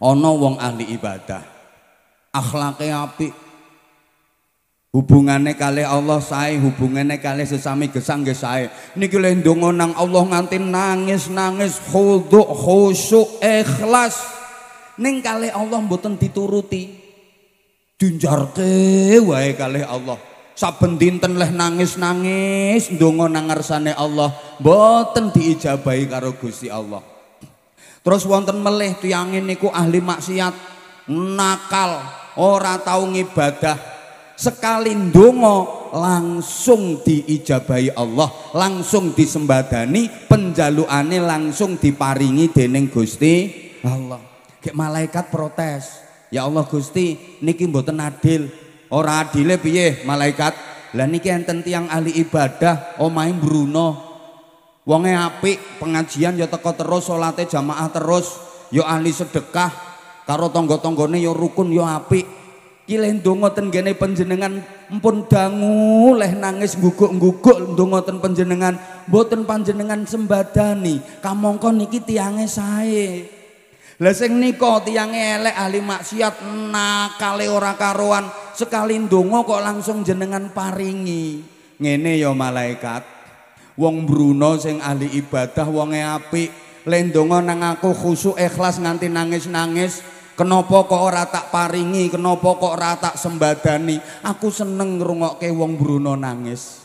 Ono wong ahli ibadah. Akhlaknya api, Hubungannya kali Allah saya, hubungannya kali sesami gesang ge saya. Niki lendongo nang Allah nganti nangis nangis khuduk khusuk ikhlas. Neng kali Allah mboten dituruti. Dinjarke wae kali Allah. Saben dinten leh nangis-nangis ndonga nang ngarsane Allah, mboten diijabahi karo Gusti Allah. Terus wonten melih tiyang niku ahli maksiat, nakal, ora tahu ngibadah. Sekali dungo langsung diijabahi Allah, langsung disembadani, penjaluane langsung diparingi dening Gusti Allah. Kayak malaikat protes. Ya Allah Gusti, niki mboten adil. Ora adile piye malaikat? Lah niki enten yang ahli ibadah, omain bruno, Wonge apik, pengajian ya teko terus, salate jamaah terus, ya ahli sedekah, karo tangga-tanggane ya rukun ya apik. iki le ndonga ten gene panjenengan empun dangu leh nangis guguk-guguk ndonga ten panjenengan, mboten panjenengan sembadani. Kamangka niki tiange sae. Lah sing nika tiange elek ahli maksiat nakale ora karuan, sekali ndonga kok langsung jenengan paringi. Ngene ya malaikat wong Bruno sing ahli ibadah wong apik lendongo nang aku khusuk ikhlas nganti nangis-nangis kenapa kok ora tak paringi kenapa kok ora tak sembadani aku seneng ngrungokke wong Bruno nangis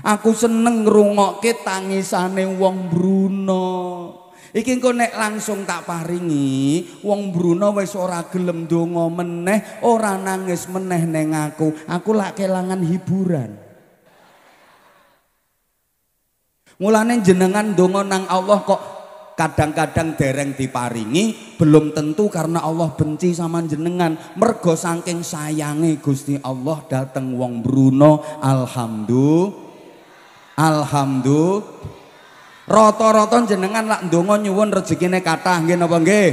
aku seneng ngrungokke tangisane wong Bruno iki engko nek langsung tak paringi wong Bruno wis ora gelem donga meneh ora nangis meneh ning aku aku lak kelangan hiburan Mulane jenengan dongo nang Allah kok kadang-kadang dereng diparingi belum tentu karena Allah benci sama jenengan mergo saking sayangi Gusti Allah dateng wong Bruno alhamdulillah alhamdulillah rotor roto jenengan lak ndonga nyuwun rezekine kathah nggih napa nggih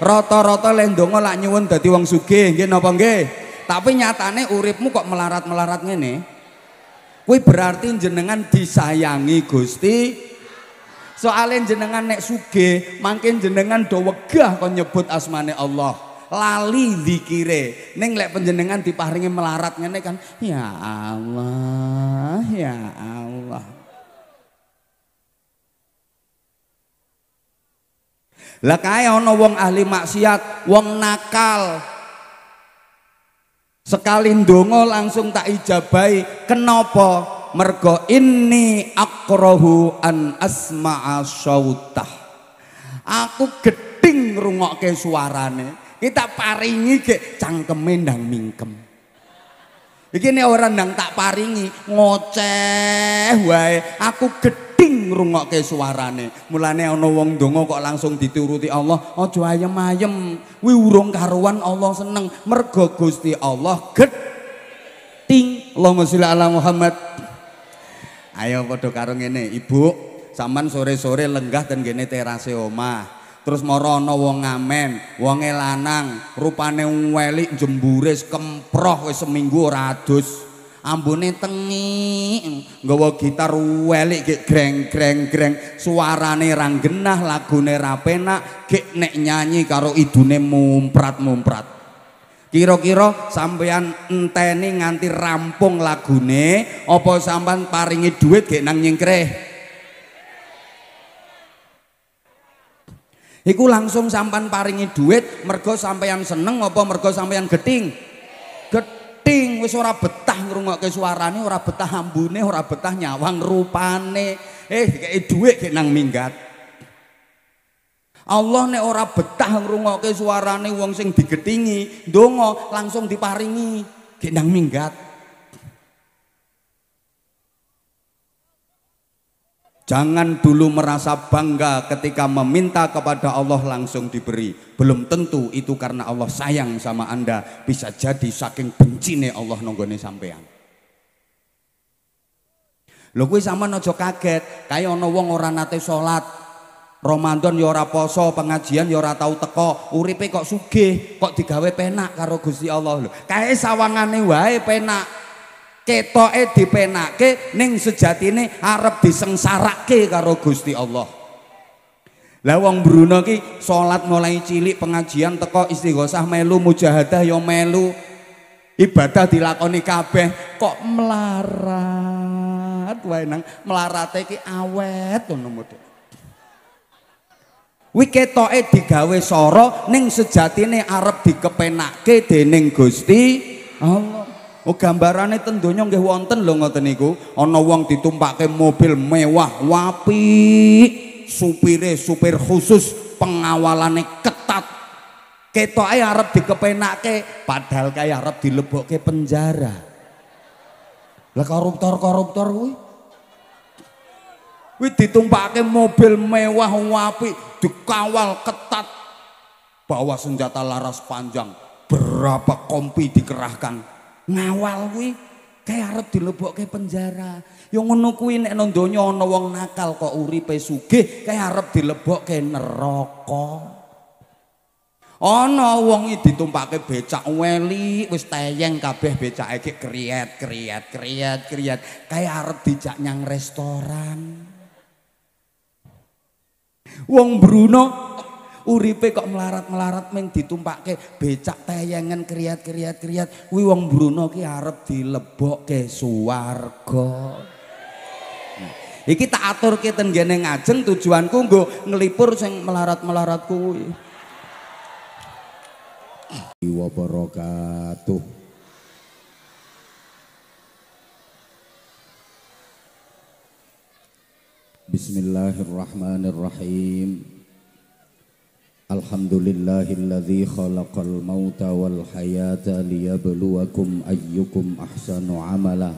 Roto-roto lek ndonga lak nyuwun dadi wong sugih nggih napa nggih tapi nyatane uripmu kok melarat-melarat ngene Kuwi berarti jenengan disayangi Gusti. Soalnya jenengan nek suge, makin jenengan do wegah kon nyebut asmane Allah. Lali dikire neng lek panjenengan diparingi melarat ngene kan, ya Allah, ya Allah. Lah kaya ana wong ahli maksiat, wong nakal, sekali ndonga langsung tak ijabai kenapa mergo ini akrohu an asma'a syautah aku geding ke suarane kita paringi ke cangkeme ndang mingkem iki orang yang tak paringi ngoceh wae aku geding geding rungokke suarane. Mulane ana wong donga kok langsung dituruti Allah, aja ayem-ayem. Kuwi urung karuan Allah seneng. Mergo Gusti Allah geding. Allahumma sholli ala Muhammad. Ayo padha karo ngene, Ibu. Saman sore-sore lenggah ten gene terase omah. terus mara ana wong ngamen, wonge lanang, rupane welik jembures kemproh wis seminggu ora adus ambune tengi nggawa gitar welik gek greng greng greng suarane ra genah lagune rapena kek gek nek nyanyi karo idune mumprat-mumprat Kira-kira sampean enteni nganti rampung lagune opo sampean paringi duit gek nang nyingkreh Iku langsung sampan paringi duit mergo sampean seneng opo mergo sampean geting Ning wis ora betah ngrungokke suarane, ora betah ambune, ora betah nyawang rupane. Eh dikeki dhuwit gek nang minggat. Allah nek ora betah ngrungokke suarane wong sing digetingi, ndonga langsung diparingi kayak nang minggat. Jangan dulu merasa bangga ketika meminta kepada Allah langsung diberi. Belum tentu itu karena Allah sayang sama Anda. Bisa jadi saking bencine Allah nonggone sampean. Lho kuwi sama nojo kaget, kaya ana wong ora nate salat. Ramadan ya ora poso, pengajian ya ora tau teko, uripe kok sugih, kok digawe penak karo Gusti Allah lho. Kae sawangane wae penak ketoke dipenake ning sejatine arep disengsarake karo Gusti Allah. Lah wong Bruno ki salat mulai cilik pengajian teko istighosah melu mujahadah yo ya melu ibadah dilakoni kabeh kok melarat wae nang melarate ki awet ngono mudhe. Wi ketoke digawe soro ning sejatine arep dikepenake dening Gusti Allah. Oh gambarane ten donya nggih wonten lho ngoten niku. Ono wong ditumpake mobil mewah, wapi, supire supir khusus, pengawalannya ketat. Keto ayah Arab dikepenake, padahal Arab dilebok ke penjara. Lah koruptor-koruptor wih, wih ditumpake mobil mewah wapi, dikawal ketat. Bawa senjata laras panjang, berapa kompi dikerahkan ngawal kuwi kae arep dilebokke penjara. yang ngono kuwi nek nang donya ana wong nakal kok uripe sugih, kae arep dilebokke neraka. Ana wong iki ditumpake becak weli, wis teyeng kabeh becake ki kriyet, kriyet, kriyet, kriyet. kayak arep dijak nyang restoran. Wong Bruno uripe kok melarat-melarat ming ditumpakke becak tayangan kriyat-kriyat-kriyat wih wong Bruno ki arep ke Suwargo. Iki tak atur ke tenggene ngajeng tujuanku nggo ngelipur sing melarat-melarat kuwi. Wa barakatuh. Bismillahirrahmanirrahim. الحمد لله الذي خلق الموت والحياة ليبلوكم أيكم أحسن عملا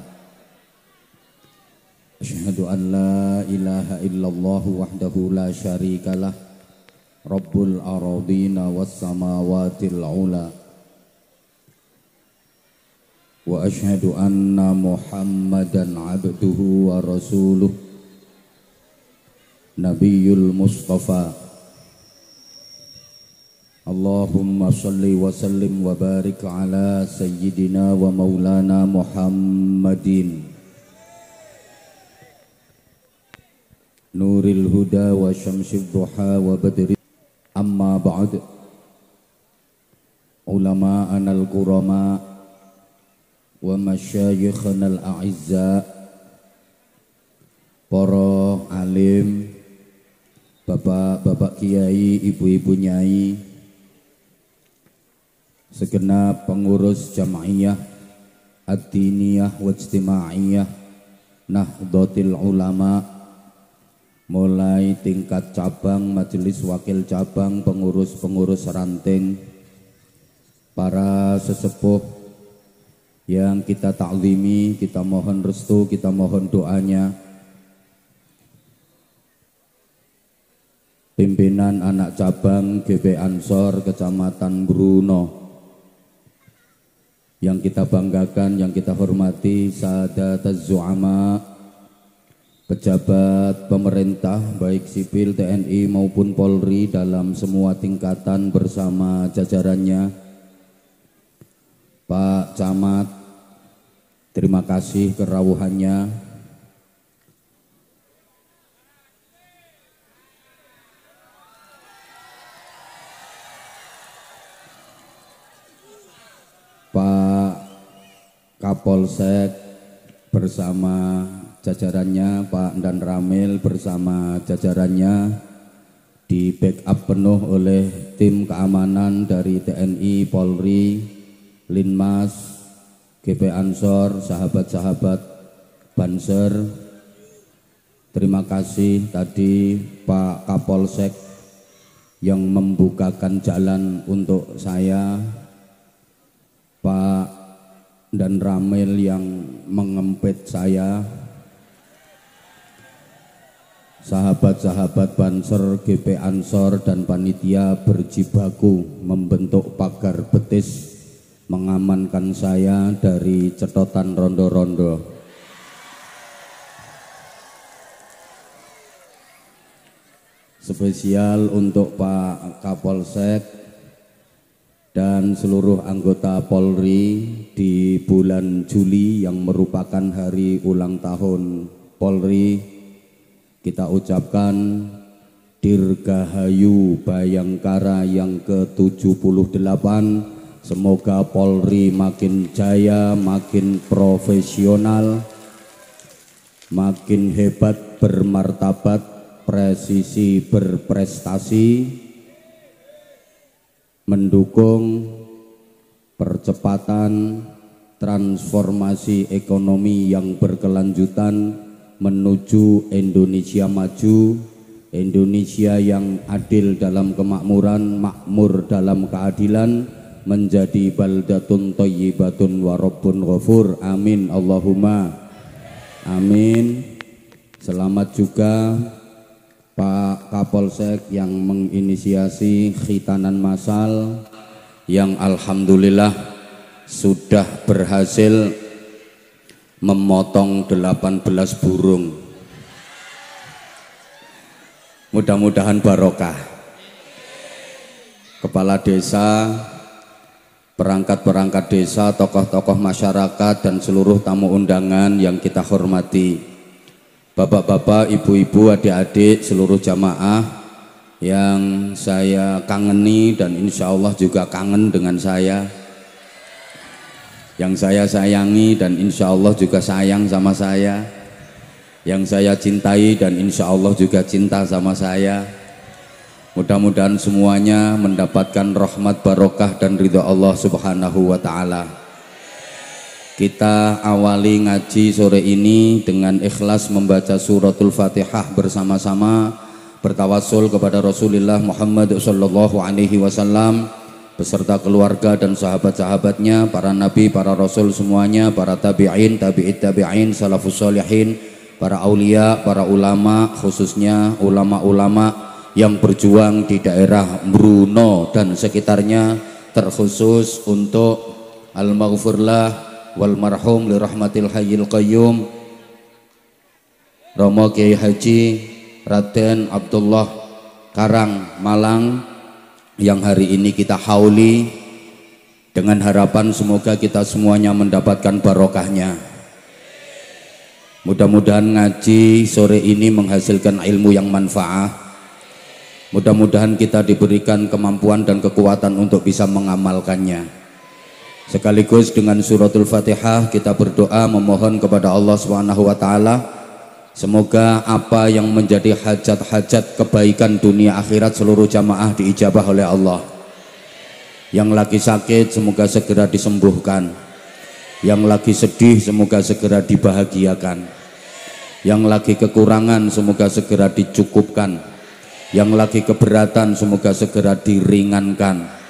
أشهد أن لا إله إلا الله وحده لا شريك له رب الأراضين والسماوات العلى وأشهد أن محمدا عبده ورسوله نبي المصطفى اللهم صل وسلم وبارك على سيدنا ومولانا محمد نور الهدى وشمس الضحى وبدر أما بعد علماءنا الكرماء ومشايخنا الأعزاء para alim bapak-bapak kiai ibu-ibu nyai segenap pengurus jamaiyah ad-diniyah wajtimaiyah Nahdlatul Ulama mulai tingkat cabang, majelis wakil cabang, pengurus-pengurus ranting, para sesepuh yang kita taklimi, kita mohon restu, kita mohon doanya. Pimpinan anak cabang gp Ansor Kecamatan Bruno yang kita banggakan, yang kita hormati Sadat Zu'ama pejabat pemerintah baik sipil TNI maupun Polri dalam semua tingkatan bersama jajarannya Pak Camat terima kasih kerawuhannya Kapolsek bersama jajarannya, Pak Dan Ramil bersama jajarannya di backup penuh oleh tim keamanan dari TNI, Polri, Linmas, GP Ansor, sahabat-sahabat Banser. Terima kasih tadi Pak Kapolsek yang membukakan jalan untuk saya, Pak dan Ramil yang mengempit saya sahabat-sahabat Banser, GP Ansor dan panitia berjibaku membentuk pagar betis mengamankan saya dari cetotan rondo-rondo. Spesial untuk Pak Kapolsek dan seluruh anggota Polri di bulan Juli yang merupakan hari ulang tahun Polri kita ucapkan Dirgahayu Bayangkara yang ke-78 semoga Polri makin jaya makin profesional makin hebat bermartabat presisi berprestasi mendukung percepatan transformasi ekonomi yang berkelanjutan menuju Indonesia maju, Indonesia yang adil dalam kemakmuran, makmur dalam keadilan, menjadi baldatun toyibatun warobun ghafur. Amin Allahumma. Amin. Selamat juga Pak Kapolsek yang menginisiasi khitanan masal yang alhamdulillah sudah berhasil memotong 18 burung. Mudah-mudahan barokah. Kepala desa, perangkat-perangkat desa, tokoh-tokoh masyarakat dan seluruh tamu undangan yang kita hormati bapak-bapak, ibu-ibu, adik-adik, seluruh jamaah yang saya kangeni dan insya Allah juga kangen dengan saya yang saya sayangi dan insya Allah juga sayang sama saya yang saya cintai dan insya Allah juga cinta sama saya mudah-mudahan semuanya mendapatkan rahmat barokah dan ridho Allah subhanahu wa ta'ala kita awali ngaji sore ini dengan ikhlas membaca suratul Fatihah bersama-sama bertawasul kepada Rasulullah Muhammad sallallahu alaihi wasallam beserta keluarga dan sahabat-sahabatnya, para nabi, para rasul semuanya, para tabi'in, tabi'it tabi'in, salafus salihin, para aulia, para ulama, khususnya ulama-ulama yang berjuang di daerah Bruno dan sekitarnya terkhusus untuk Al-Maghfirlah wal marhum li rahmatil hayyil qayyum Romo Kiai Haji Raden Abdullah Karang Malang yang hari ini kita hauli dengan harapan semoga kita semuanya mendapatkan barokahnya mudah-mudahan ngaji sore ini menghasilkan ilmu yang manfaat Mudah-mudahan kita diberikan kemampuan dan kekuatan untuk bisa mengamalkannya. Sekaligus dengan suratul Fatihah kita berdoa memohon kepada Allah Subhanahu wa taala semoga apa yang menjadi hajat-hajat kebaikan dunia akhirat seluruh jamaah diijabah oleh Allah. Yang lagi sakit semoga segera disembuhkan. Yang lagi sedih semoga segera dibahagiakan. Yang lagi kekurangan semoga segera dicukupkan. Yang lagi keberatan semoga segera diringankan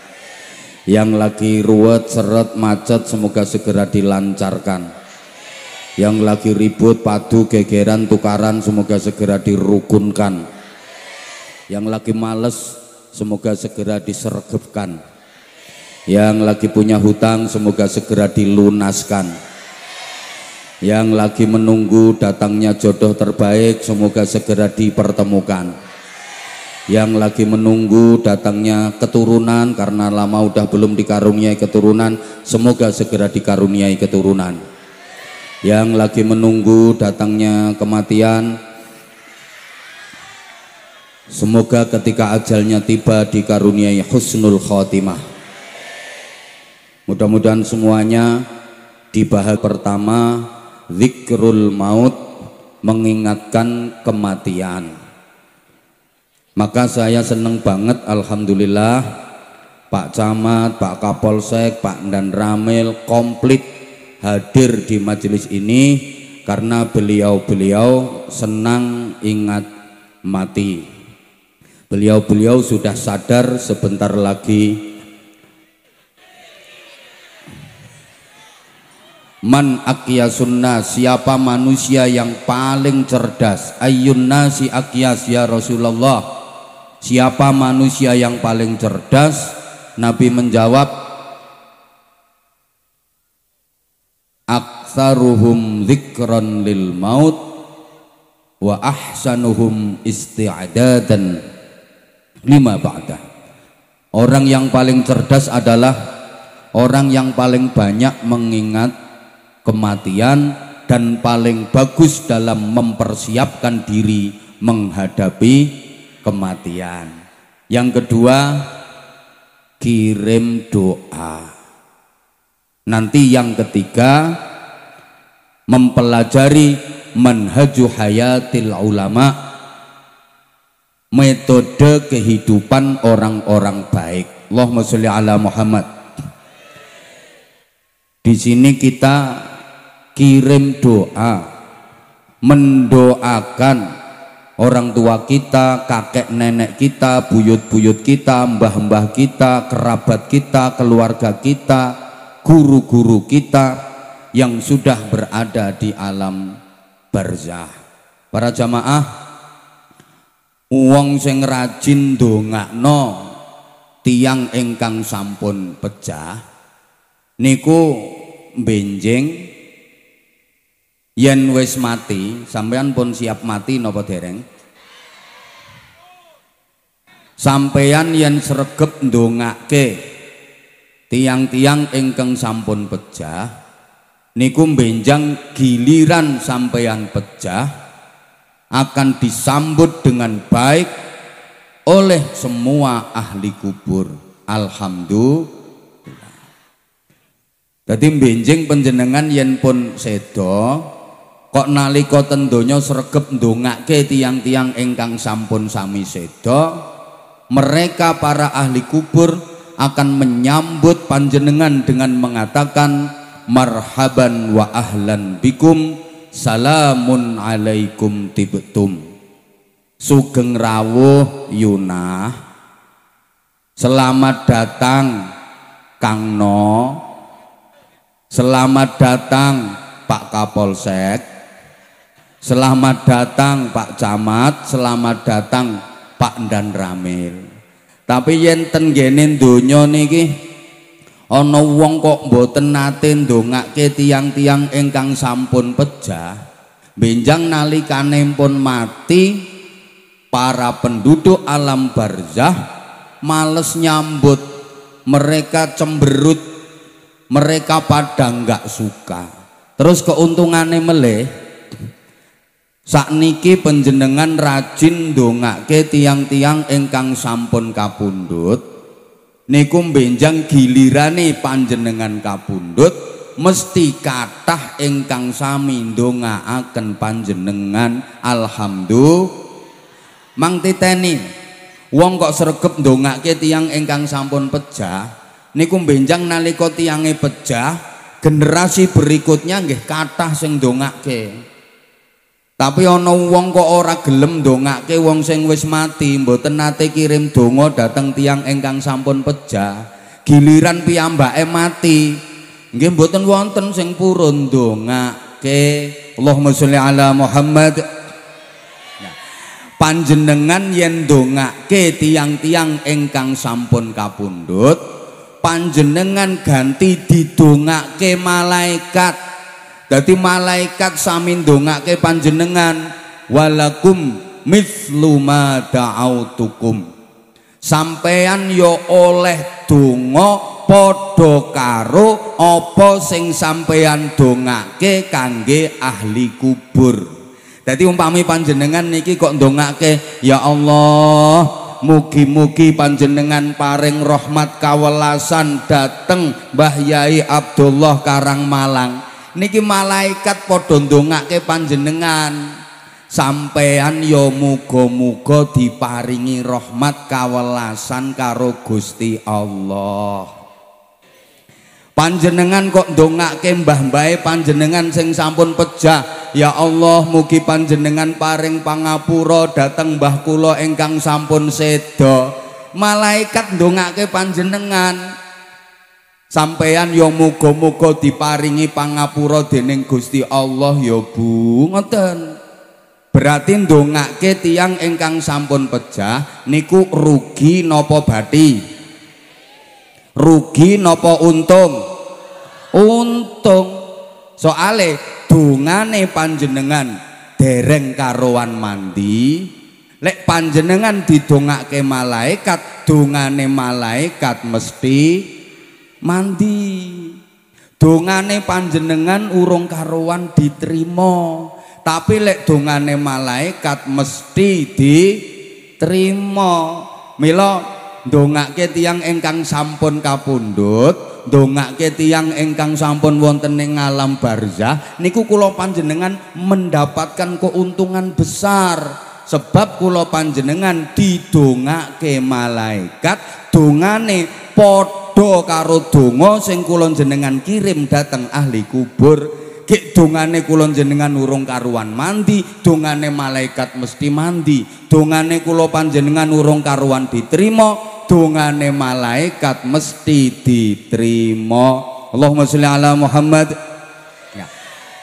yang lagi ruwet, seret, macet semoga segera dilancarkan yang lagi ribut, padu, gegeran, tukaran semoga segera dirukunkan yang lagi males semoga segera disergepkan yang lagi punya hutang semoga segera dilunaskan yang lagi menunggu datangnya jodoh terbaik semoga segera dipertemukan yang lagi menunggu datangnya keturunan karena lama udah belum dikaruniai keturunan semoga segera dikaruniai keturunan yang lagi menunggu datangnya kematian semoga ketika ajalnya tiba dikaruniai husnul khotimah mudah-mudahan semuanya di bahag pertama zikrul maut mengingatkan kematian maka saya senang banget Alhamdulillah Pak Camat, Pak Kapolsek, Pak Dan Ramil komplit hadir di majelis ini karena beliau-beliau senang ingat mati beliau-beliau sudah sadar sebentar lagi Man sunnah siapa manusia yang paling cerdas ayyun nasi aqiyas ya Rasulullah siapa manusia yang paling cerdas Nabi menjawab aksaruhum zikran lil maut wa ahsanuhum isti'adadan lima ba'da orang yang paling cerdas adalah orang yang paling banyak mengingat kematian dan paling bagus dalam mempersiapkan diri menghadapi kematian. Yang kedua, kirim doa. Nanti yang ketiga, mempelajari manhaju hayatil ulama metode kehidupan orang-orang baik. Allahumma sholli ala Muhammad. Di sini kita kirim doa, mendoakan orang tua kita, kakek nenek kita, buyut-buyut kita, mbah-mbah kita, kerabat kita, keluarga kita, guru-guru kita yang sudah berada di alam barzah. Para jamaah, uang sing rajin dongakno tiang engkang sampun pecah niku benjing yen wis mati sampean pun siap mati nopo dereng sampean yen sregep ndongake tiang-tiang ingkang sampun pecah. niku benjang giliran sampean pecah akan disambut dengan baik oleh semua ahli kubur alhamdulillah jadi benjing penjenengan yen pun sedo kok nalika tendonya donya sregep ndongake tiang-tiang ingkang sampun sami sedo. mereka para ahli kubur akan menyambut panjenengan dengan mengatakan marhaban wa ahlan bikum salamun alaikum tibetum. sugeng rawuh yunah selamat datang Kang No selamat datang Pak Kapolsek Selamat datang Pak Camat, selamat datang Pak Dan Ramil. Tapi yen tengenin donya niki ana wong kok mboten nate ke tiang-tiang engkang sampun pejah, nali nalikane pun mati para penduduk alam barzah males nyambut, mereka cemberut, mereka padang nggak suka. Terus keuntungannya meleh Sak niki penjenengan rajin dongake tiang-tiang engkang sampun kapundut, niku benjang gilirane panjenengan kapundut, mesti katah engkang sami akan panjenengan alhamdulillah mang titeni wong kok sregep ndongake tiang engkang sampun pejah niku benjang nali kotiange pejah generasi berikutnya nggih katah sing ndongake tapi ana wong kok ora gelem ndongake wong sing wis mati, mboten nate kirim donga dateng tiang ingkang sampun pejah. Giliran piyambake mati, nggih mboten wonten sing purun ndongake. Allahumma sholli ala Muhammad. Ya. panjenengan yen ndongake tiang-tiang ingkang sampun kapundhut, panjenengan ganti didongake malaikat jadi malaikat dongak ke panjenengan walakum mithlu da'autukum. Sampean yo ya oleh donga podo karo opo sing sampean dongake kangge ahli kubur. Jadi umpami panjenengan niki kok dongake ya Allah Mugi-mugi panjenengan paring rahmat kawelasan dateng Mbah Yai Abdullah Karang Malang niki malaikat padha ndongake panjenengan sampean ya muga-muga diparingi rahmat kawelasan karo Gusti Allah panjenengan kok ndongake mbah-mbahe panjenengan sing sampun pejah ya Allah mugi panjenengan paring pangapura dhateng mbah kula ingkang sampun sedo. malaikat ndongake panjenengan Sampean yo muga-muga diparingi pangapura dening Gusti Allah yo ya Bu. Ngoten. Berarti ndongake tiang ingkang sampun pecah niku rugi nopo bati? Rugi nopo untung? Untung. Soale dungane panjenengan dereng karowan mandi, lek panjenengan didongake malaikat, dungane malaikat mesti mandi. Dongane panjenengan urung karuan diterima. Tapi lek dongane malaikat mesti diterima. Milo, dongake tiyang engkang sampun kapundut, dongake tiang engkang sampun wonten ing alam barzah niku kula panjenengan mendapatkan keuntungan besar. sebab kula panjenengan didongake malaikat dongane padha padha karo dongo, sing kulon jenengan kirim datang ahli kubur gek dongane jenengan urung karuan mandi dongane malaikat mesti mandi dongane kulopan panjenengan urung karuan diterima dongane malaikat mesti diterima Allahumma sholli ala Muhammad ya.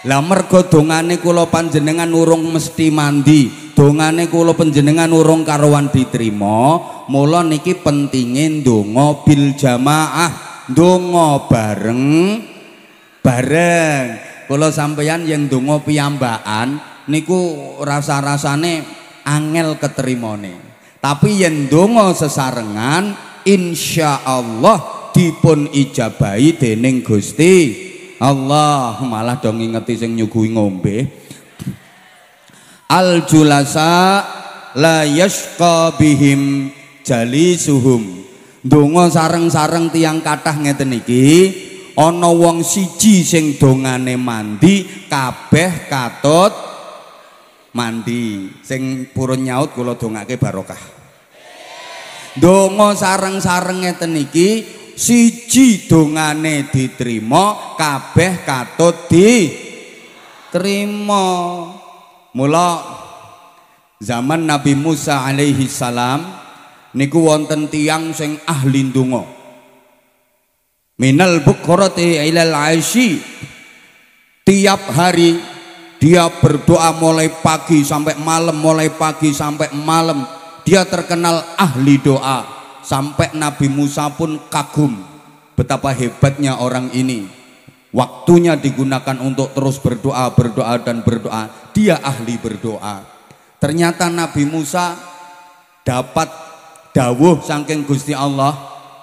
lah mergo dongane kula panjenengan urung mesti mandi dongane kula panjenengan urung karuan diterima mula niki pentingin donga bil jamaah donga bareng bareng kula sampeyan yang donga piyambakan niku rasa-rasane angel keterimane tapi yang donga sesarengan insya Allah dipun ijabahi dening Gusti Allah malah dong ngingeti sing nyuguhi ngombe al julasa la yashqa bihim jalisuhum donga sareng-sareng tiang kathah ngeten iki ana wong siji sing dongane mandi kabeh katut mandi sing purun nyaut kula dongake barokah Dongo sareng-sareng ngeten iki siji dongane diterima kabeh katut di terima Mula zaman Nabi Musa alaihi salam niku wonten tiang sing ahli ndonga. Minal bukrati ilal aishi Tiap hari dia berdoa mulai pagi sampai malam, mulai pagi sampai malam. Dia terkenal ahli doa. Sampai Nabi Musa pun kagum betapa hebatnya orang ini Waktunya digunakan untuk terus berdoa, berdoa dan berdoa. Dia ahli berdoa. Ternyata Nabi Musa dapat dawuh saking Gusti Allah,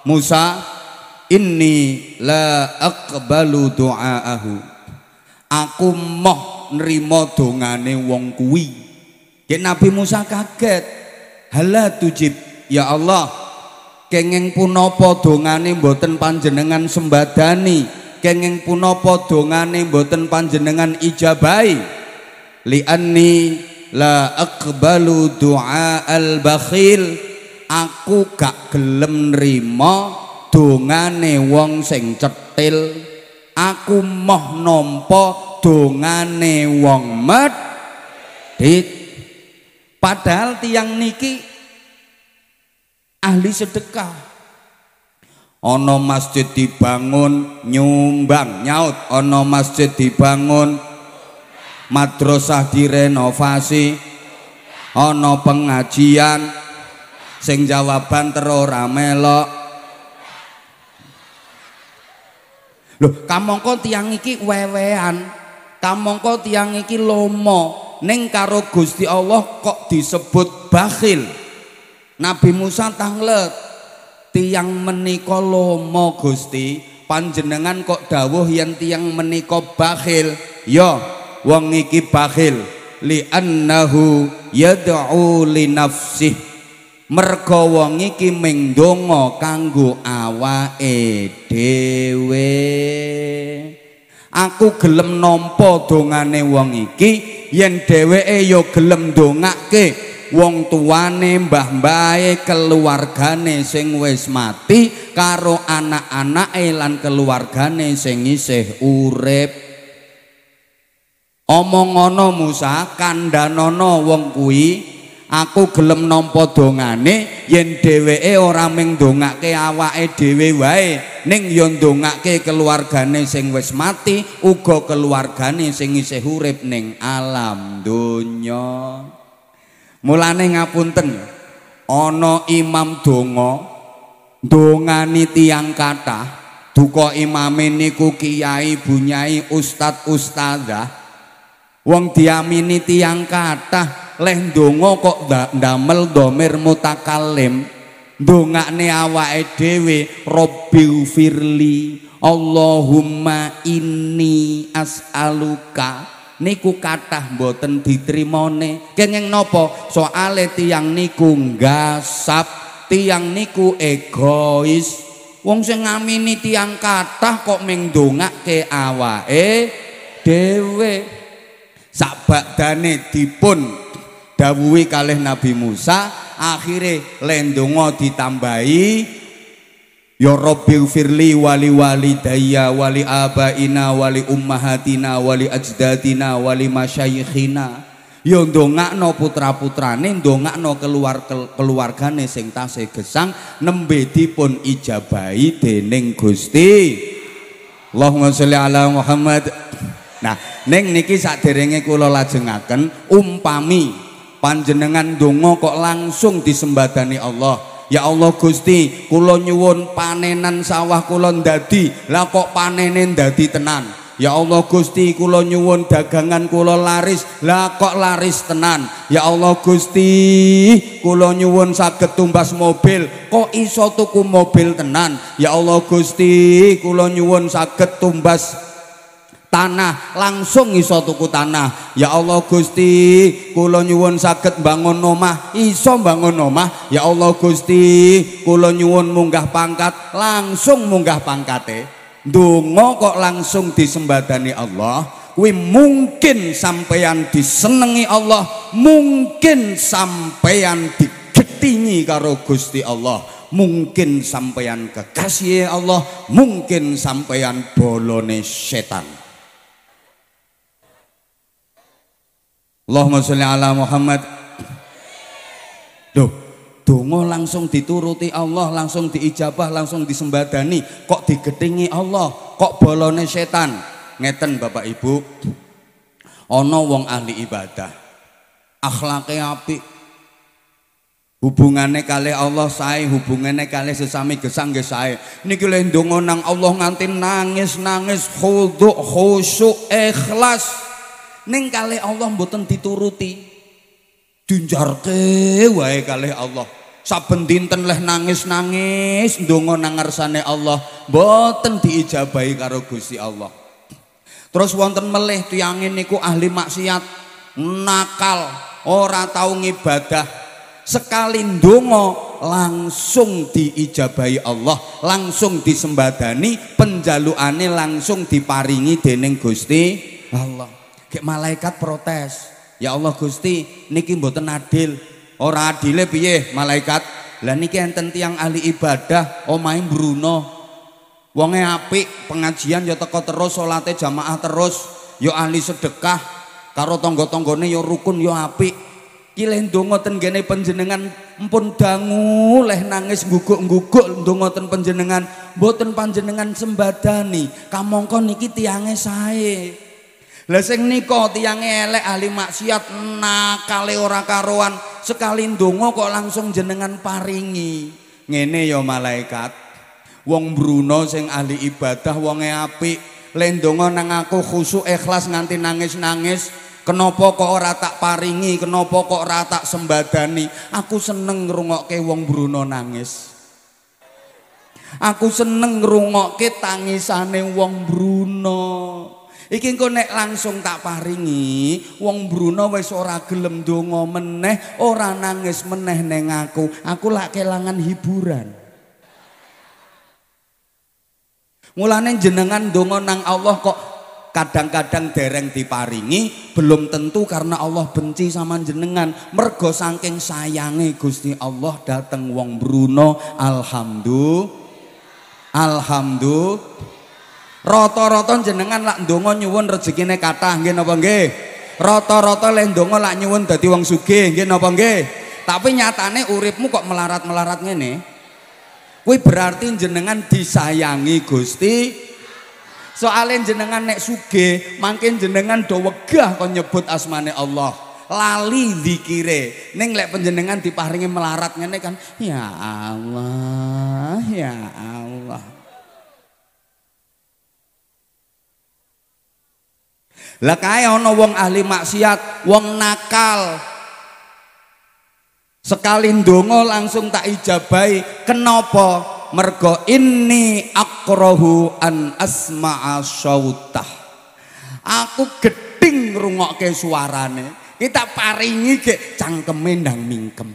Musa, ini la aqbalu du'aahu. Aku moh nerima dongane wong kuwi. Ya Nabi Musa kaget. Hala tujib, ya Allah, kenging punapa dongane mboten panjenengan sembadani kenging punapa dongane mboten panjenengan ijabai lianni la aqbalu du'a al bakhil aku gak gelem nrimo dongane wong sing cetil aku moh nampa dongane wong Dit. padahal tiang niki ahli sedekah ono masjid dibangun nyumbang nyaut ono masjid dibangun madrasah direnovasi ono pengajian sing jawaban terora melok loh kamangka tiang iki wewean kamangka tiang iki lomo neng karo Gusti Allah kok disebut bakhil Nabi Musa tanglet tiang menika lomo Gusti panjenengan kok dawuh yen tiang menika bakhil Yo ya, wong iki bakhil li annahu yad'u li nafsih merga wong iki ming donga kanggo awake dhewe aku gelem nampa dongane wong iki yen dheweke ya gelem dongake wong tuane mbah-mbahe keluargane sing wis mati karo anak anak lan keluargane sing isih urip omong ono Musa kandhanono wong kui aku gelem nampa dongane yen dheweke ora ming dongake awake dhewe wae ning ke dongake keluargane sing wis mati uga keluargane sing isih urip ning alam donya Mulane ngapunten. ono imam donga dongani kata, kathah, duka imame niku kiai, bunyai, ustad, ustadah, Wong diamini tiang kata, leh dongo kok ndamel domir mutakalim. ne awa dhewe Rabbi firli Allahumma inni as'aluka niku kathah mboten ditrimone kenging napa soale tiyang niku nggasap tiyang niku egois wong sing ngamini tiyang kathah kok ming dongake awake dhewe sabadane dipun dawuhi kalih Nabi Musa akhire lendonga ditambahi Ya Rabbi firli wali wali daya wali abaina wali ummahatina wali ajdatina wali masyayikhina Ya ndongakno putra-putrane ndongakno keluar keluargane sing tasih gesang nembe dipun ijabahi dening Gusti Allahumma sholli ala Muhammad Nah neng niki saderenge kula lajengaken umpami panjenengan donga kok langsung disembadani Allah Ya Allah Gusti, kula nyuwun panenan sawah kula dadi. Lah kok panenen dadi tenan? Ya Allah Gusti, kula nyuwun dagangan kula laris. Lah kok laris tenan? Ya Allah Gusti, kula nyuwun saged tumbas mobil. Kok iso tuku mobil tenan? Ya Allah Gusti, kula nyuwun saged tumbas tanah langsung iso tuku tanah ya Allah Gusti kula nyuwun saged bangun omah iso bangun omah ya Allah Gusti kula nyuwun munggah pangkat langsung munggah pangkate donga kok langsung disembadani Allah kuwi mungkin sampeyan disenengi Allah mungkin sampeyan digetingi karo Gusti Allah mungkin sampeyan kekasih Allah mungkin sampeyan bolone setan Allahumma sholli ala Muhammad. Duh, donga langsung dituruti Allah, langsung diijabah, langsung disembadani, kok digetingi Allah, kok bolone setan. Ngeten Bapak Ibu. ono wong ahli ibadah. Akhlake api, hubungannya kali Allah saya, hubungannya kali sesami gesang nggih saya. Niki le nang Allah nganti nangis-nangis khuduk khusyuk ikhlas. Neng kali Allah mboten dituruti. Dinjarke wae kalih Allah. Saben dinten leh nangis-nangis ndonga nang ngarsane Allah, mboten diijabahi karo Gusti Allah. Terus wonten meleh tiyangin niku ahli maksiat, nakal, ora tau ngibadah. Sekali ndonga langsung diijabahi Allah, langsung disembadani, penjaluane langsung diparingi dening Gusti Allah. Kayak malaikat protes. Ya Allah Gusti, niki mboten adil. Ora adile piye malaikat? Lah niki enten tiang ahli ibadah, omahe Bruno. Wonge api pengajian ya teko terus, salate jamaah terus, ya ahli sedekah, karo tonggo tanggane ya rukun ya apik. Ki le ndonga ten gene panjenengan empun dangu leh nangis guguk-guguk ndonga ten panjenengan, mboten panjenengan sembadani. Kamangka niki tiange sae. Lah sing nika tiyang elek ahli maksiat nakale ora karuan, sekali ndonga kok langsung jenengan paringi. Ngene ya malaikat. Wong Bruno sing ahli ibadah wonge apik, le ndonga nang aku khusuk ikhlas nganti nangis-nangis. Kenapa kok ora tak paringi? Kenapa kok ora tak sembadani? Aku seneng ngrungokke wong Bruno nangis. Aku seneng ngrungokke tangisane wong Bruno. Iki engko nek langsung tak paringi, wong Bruno wis ora gelem donga meneh, ora nangis meneh neng aku. Aku lak kelangan hiburan. Mulane jenengan donga nang Allah kok kadang-kadang dereng diparingi belum tentu karena Allah benci sama jenengan mergo saking sayange Gusti Allah dateng wong Bruno alhamdulillah alhamdulillah Roto-roto jenengan lak ndonga nyuwun rezekine kathah nggih napa nggih? roto roto lek ndonga lak nyuwun dadi wong sugih nggih napa nggih? Tapi nyatane uripmu kok melarat-melarat ngene. Kuwi berarti jenengan disayangi Gusti. Soalnya jenengan nek sugih, makin jenengan do wegah kok nyebut asmane Allah. Lali dikire, Ning lek panjenengan diparingi melarat ngene kan, ya Allah, ya Allah. Lah kae ana wong ahli maksiat, wong nakal. Sekali ndonga langsung tak ijabahi. Kenapa? Mergo ini akrohu an asma'a syautah. Aku geding ngrungokke suarane. Kita paringi ke cangkeme ndang mingkem.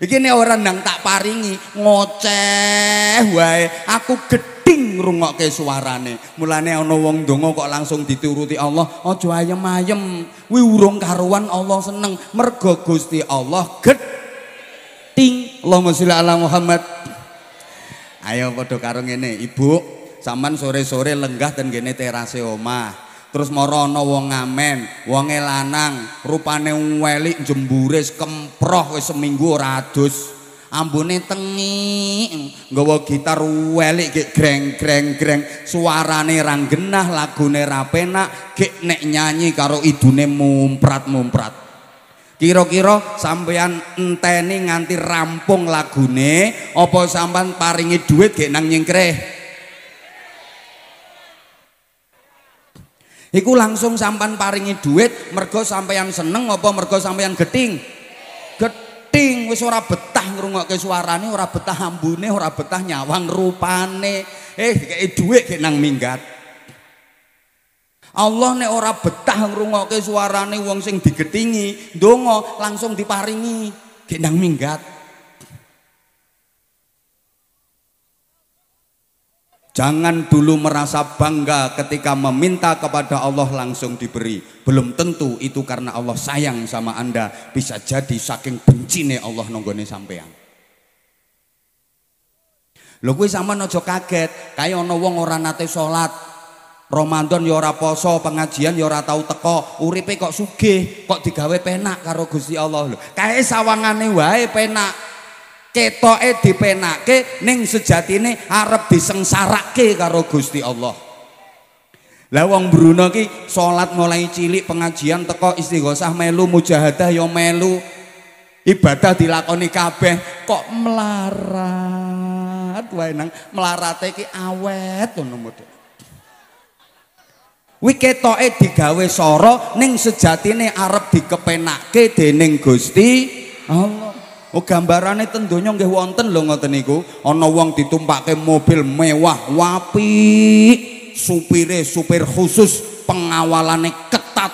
Iki nek ora ndang tak paringi ngoceh wae. Aku geding ding rungokke suarane. Mulane ana wong donga kok langsung dituruti Allah, aja ayem-ayem. Kuwi urung karuan Allah seneng. Mergo Gusti Allah geting. Allahumma sholli ala Muhammad. Ayo padha karo ngene, Ibu, saman sore-sore lenggah ten kene terase omah. terus mara ana wong ngamen, wonge lanang, rupane welik jembures kemproh wis seminggu ora adus ambune tengi nggawa gitar welik gek greng greng greng suarane ra genah lagune rapena, penak gek nek nyanyi karo idune mumprat-mumprat kira-kira sampean enteni nganti rampung lagune opo sampean paringi duit gek nang nyingkreh Iku langsung sampan paringi duit mergo sampean seneng opo mergo sampean geting Ning wis ora betah ngrungokke suarane, ora betah ambune, ora betah nyawang rupane. Eh dikeki dhuwit gek nang minggat. Allah nek ora betah ngrungokke suarane wong sing digetingi, ndonga langsung diparingi gek nang minggat. Jangan dulu merasa bangga ketika meminta kepada Allah langsung diberi. Belum tentu itu karena Allah sayang sama Anda. Bisa jadi saking bencine Allah nonggone sampean. Lho kuwi sama nojo kaget, kaya ana wong ora nate salat. Ramadan ya ora poso, pengajian ya ora tau teko, uripe kok sugih, kok digawe penak karo Gusti Allah lho. Kae sawangane wae penak ketoke dipenake ning sejatine arep disengsarake karo Gusti Allah. Lah wong Bruno ki salat mulai cilik pengajian teko istighosah melu mujahadah yo ya melu ibadah dilakoni kabeh kok melarat wae nang melarate ki awet ngono model. Wi ketoke digawe soro ning sejatine arep dikepenake dening Gusti Allah. Oh gambarane tentunya donya nggih wonten lho ngoten niku. Ana wong ditumpake mobil mewah, wapi, supire supir khusus, pengawalane ketat.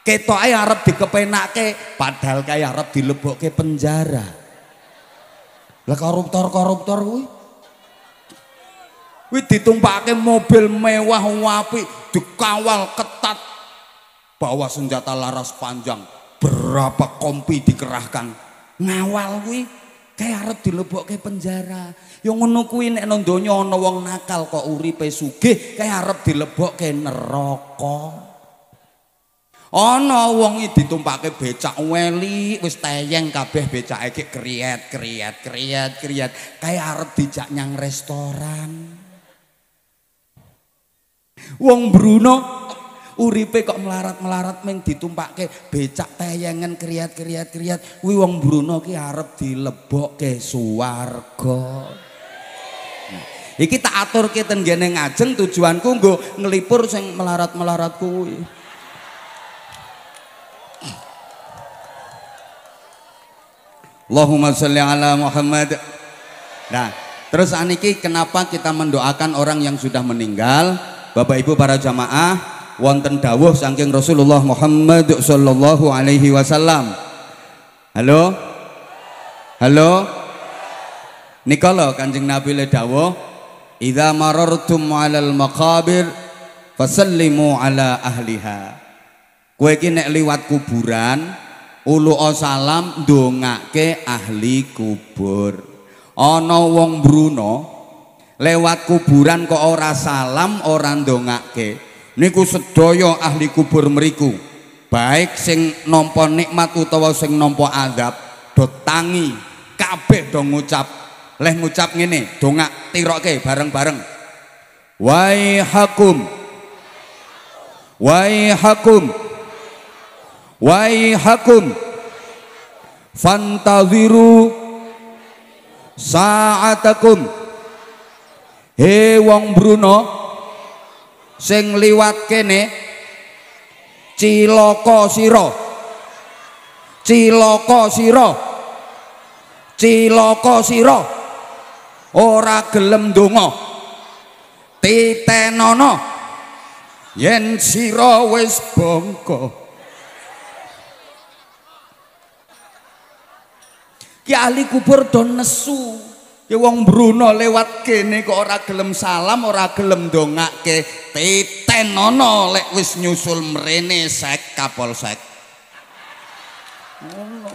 Ketoke arep dikepenake, padahal Arab arep dilebokke penjara. Lah koruptor-koruptor kuwi kuwi ditumpake mobil mewah wapi, dikawal ketat bawa senjata laras panjang. Berapa kompi dikerahkan ngawal kuwi kaya arep dilebokke penjara. Ya ngono kuwi nek nang donya ana wong nakal kok uripe sugih kaya arep dilebokke neraka. Ana wong iki ditumpake becak weli wis teyeng kabeh becake iki kriyet kriyet kriyet kriyet kaya arep dijak nyang restoran. Wong Bruno Uripe kok melarat-melarat ditumpak ke becak tayangan kriyat-kriyat-kriyat. Kuwi wong Bruno ki harap dilebok ke Suwargo. iki tak atur ke tenggene ngajeng tujuanku nggo ngelipur sing melarat-melarat kuwi. Allahumma sholli ala Muhammad. Nah, terus aniki kenapa kita mendoakan orang yang sudah meninggal? Bapak Ibu para jamaah, wonten dawuh saking Rasulullah Muhammad sallallahu alaihi wasallam. Halo? Halo? Nika Kanjeng Nabi le dawuh, "Idza marartum 'alal maqabir fasallimu 'ala ahliha." Kowe iki nek liwat kuburan, ulu salam ndongake ahli kubur. Ana wong bruno lewat kuburan kok ora salam, ora ndongake niku sedaya ahli kubur meriku baik sing nampa nikmat utawa sing nampa azab do tangi kabeh do ngucap leh ngucap ngene dongak tiroke bareng-bareng hakum, waihakum waihakum waihakum fantaziru sa'atakum he wong bruno sing liwat kene ciloko siro ciloko siro ciloko siro ora gelem dungo titenono yen siro wis bongko ki ahli kubur don nesu Ya wong Bruno lewat kene kok ora gelem salam, ora gelem dongake. Titen ana lek wis nyusul mrene sek kapolsek. Ngono.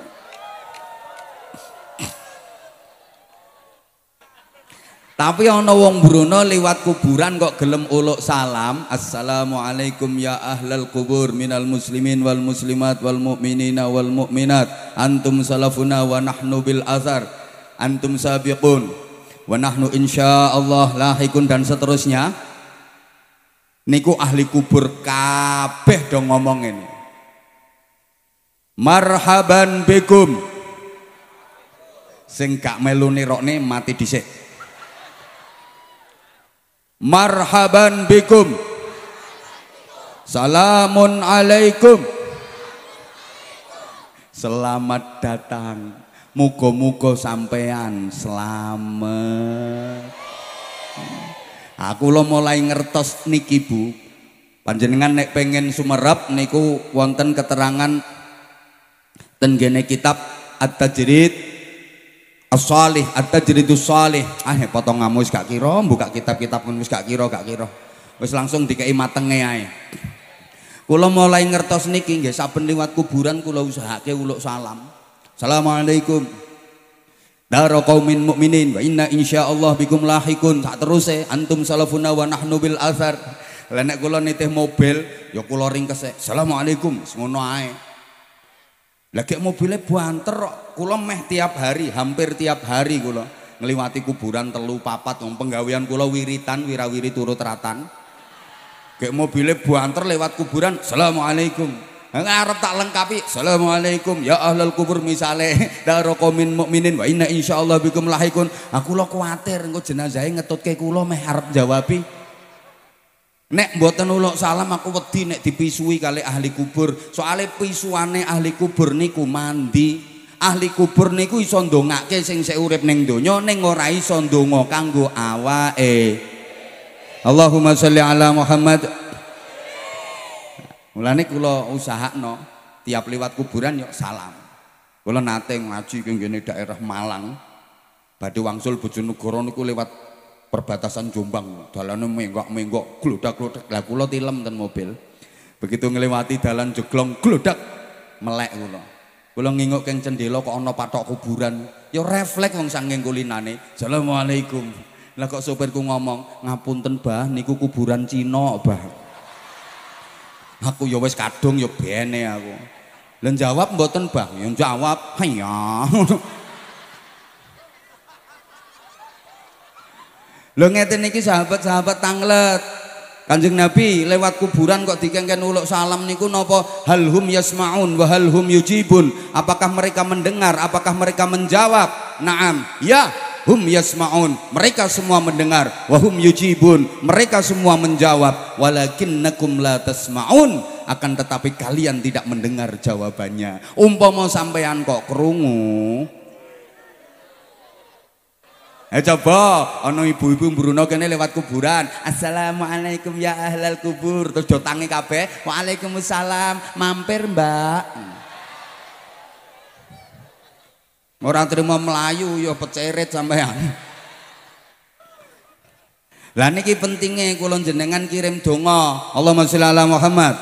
Tapi ana wong Bruno lewat kuburan kok gelem uluk salam. Assalamualaikum ya ahlal kubur minal muslimin wal muslimat wal mu'minina wal mu'minat. Antum salafuna wa nahnu bil azhar antum sabiqun wa nahnu insyaallah lahikun dan seterusnya niku ahli kubur kabeh dong ngomongin marhaban bikum sing gak melu nirokne mati dhisik marhaban bikum salamun alaikum selamat datang Muga-muga sampean selamat. Aku lo mulai ngertos niki Bu. Panjenengan nek pengen sumerap, niku wonten keterangan tenggene kitab ada tajrid as ada At-Tajridus Ah Ah potong ngamu wis gak buka kitab-kitab pun wis gak kira, gak kira. Wis langsung dikei matenge ae. Kula mulai ngertos niki nggih saben liwat kuburan kula usahake uluk salam. Assalamualaikum. Daro kaumin mukminin wa inna insyaallah bikum lahikun. Tak terus eh antum salafuna wa nahnu bil athar. Lenek kula nitih mobil ya kula ringkes. Eh. Assalamualaikum Asalamualaikum ngono ae. mobile banter buanter kula meh tiap hari, hampir tiap hari kula ngliwati kuburan telu papat wong penggawean kula wiritan wirawiri turut ratan. Kayak mobile buanter lewat kuburan. Assalamualaikum. Ngarep tak lengkapi. Assalamualaikum ya ahlul kubur misale darokomin mukminin wa inna insyaallah bikum lahikun. Aku lo kuatir engko ngetut ke kulo meh harap jawabi. Nek mboten ulo salam aku wedi nek dipisui kali ahli kubur. Soale pisuane ahli kubur niku mandi. Ahli kubur niku iso ndongake sing sik urip ning donya ning ora iso ndonga kanggo awake. Allahumma sholli ala Muhammad. Mulane kula usahakno tiap liwat kuburan yuk salam. Kula nate ngaji ke ngene daerah Malang. Badhe wangsul Bojonegoro niku lewat perbatasan Jombang. Dalane menggok-menggok, glodak-glodak. Lah kula tilem ten mobil. Begitu ngelewati dalan jeglong glodak melek kula. Kula nginguk keng cendela kok ana patok kuburan. Ya refleks wong saking kulinane. Assalamualaikum. Lah kok sopirku ngomong, ngapunten Bah, niku kuburan Cina, Bah. Aku ya wis kadung ya bene aku. Lah jawab mboten, bah, Ya jawab, "Iya." Lho ngeten iki sahabat-sahabat tanglet. Kanjeng Nabi lewat kuburan kok dikengken uluk salam niku napa halhum yasmaun wa halhum yujibun apakah mereka mendengar apakah mereka menjawab naam ya hum yasmaun mereka semua mendengar wahum yujibun mereka semua menjawab walakinnakum la tasmaun akan tetapi kalian tidak mendengar jawabannya umpama sampean kok kerungu Eh coba ono ibu-ibu Bruno kene lewat kuburan. Assalamualaikum ya ahlal kubur. Terus jotangi kabeh. Waalaikumsalam. Mampir, Mbak. Orang terima Melayu ya peceret sampean. Lah niki pentingnya kulon jenengan kirim dongo. Allahumma sholli ala Muhammad.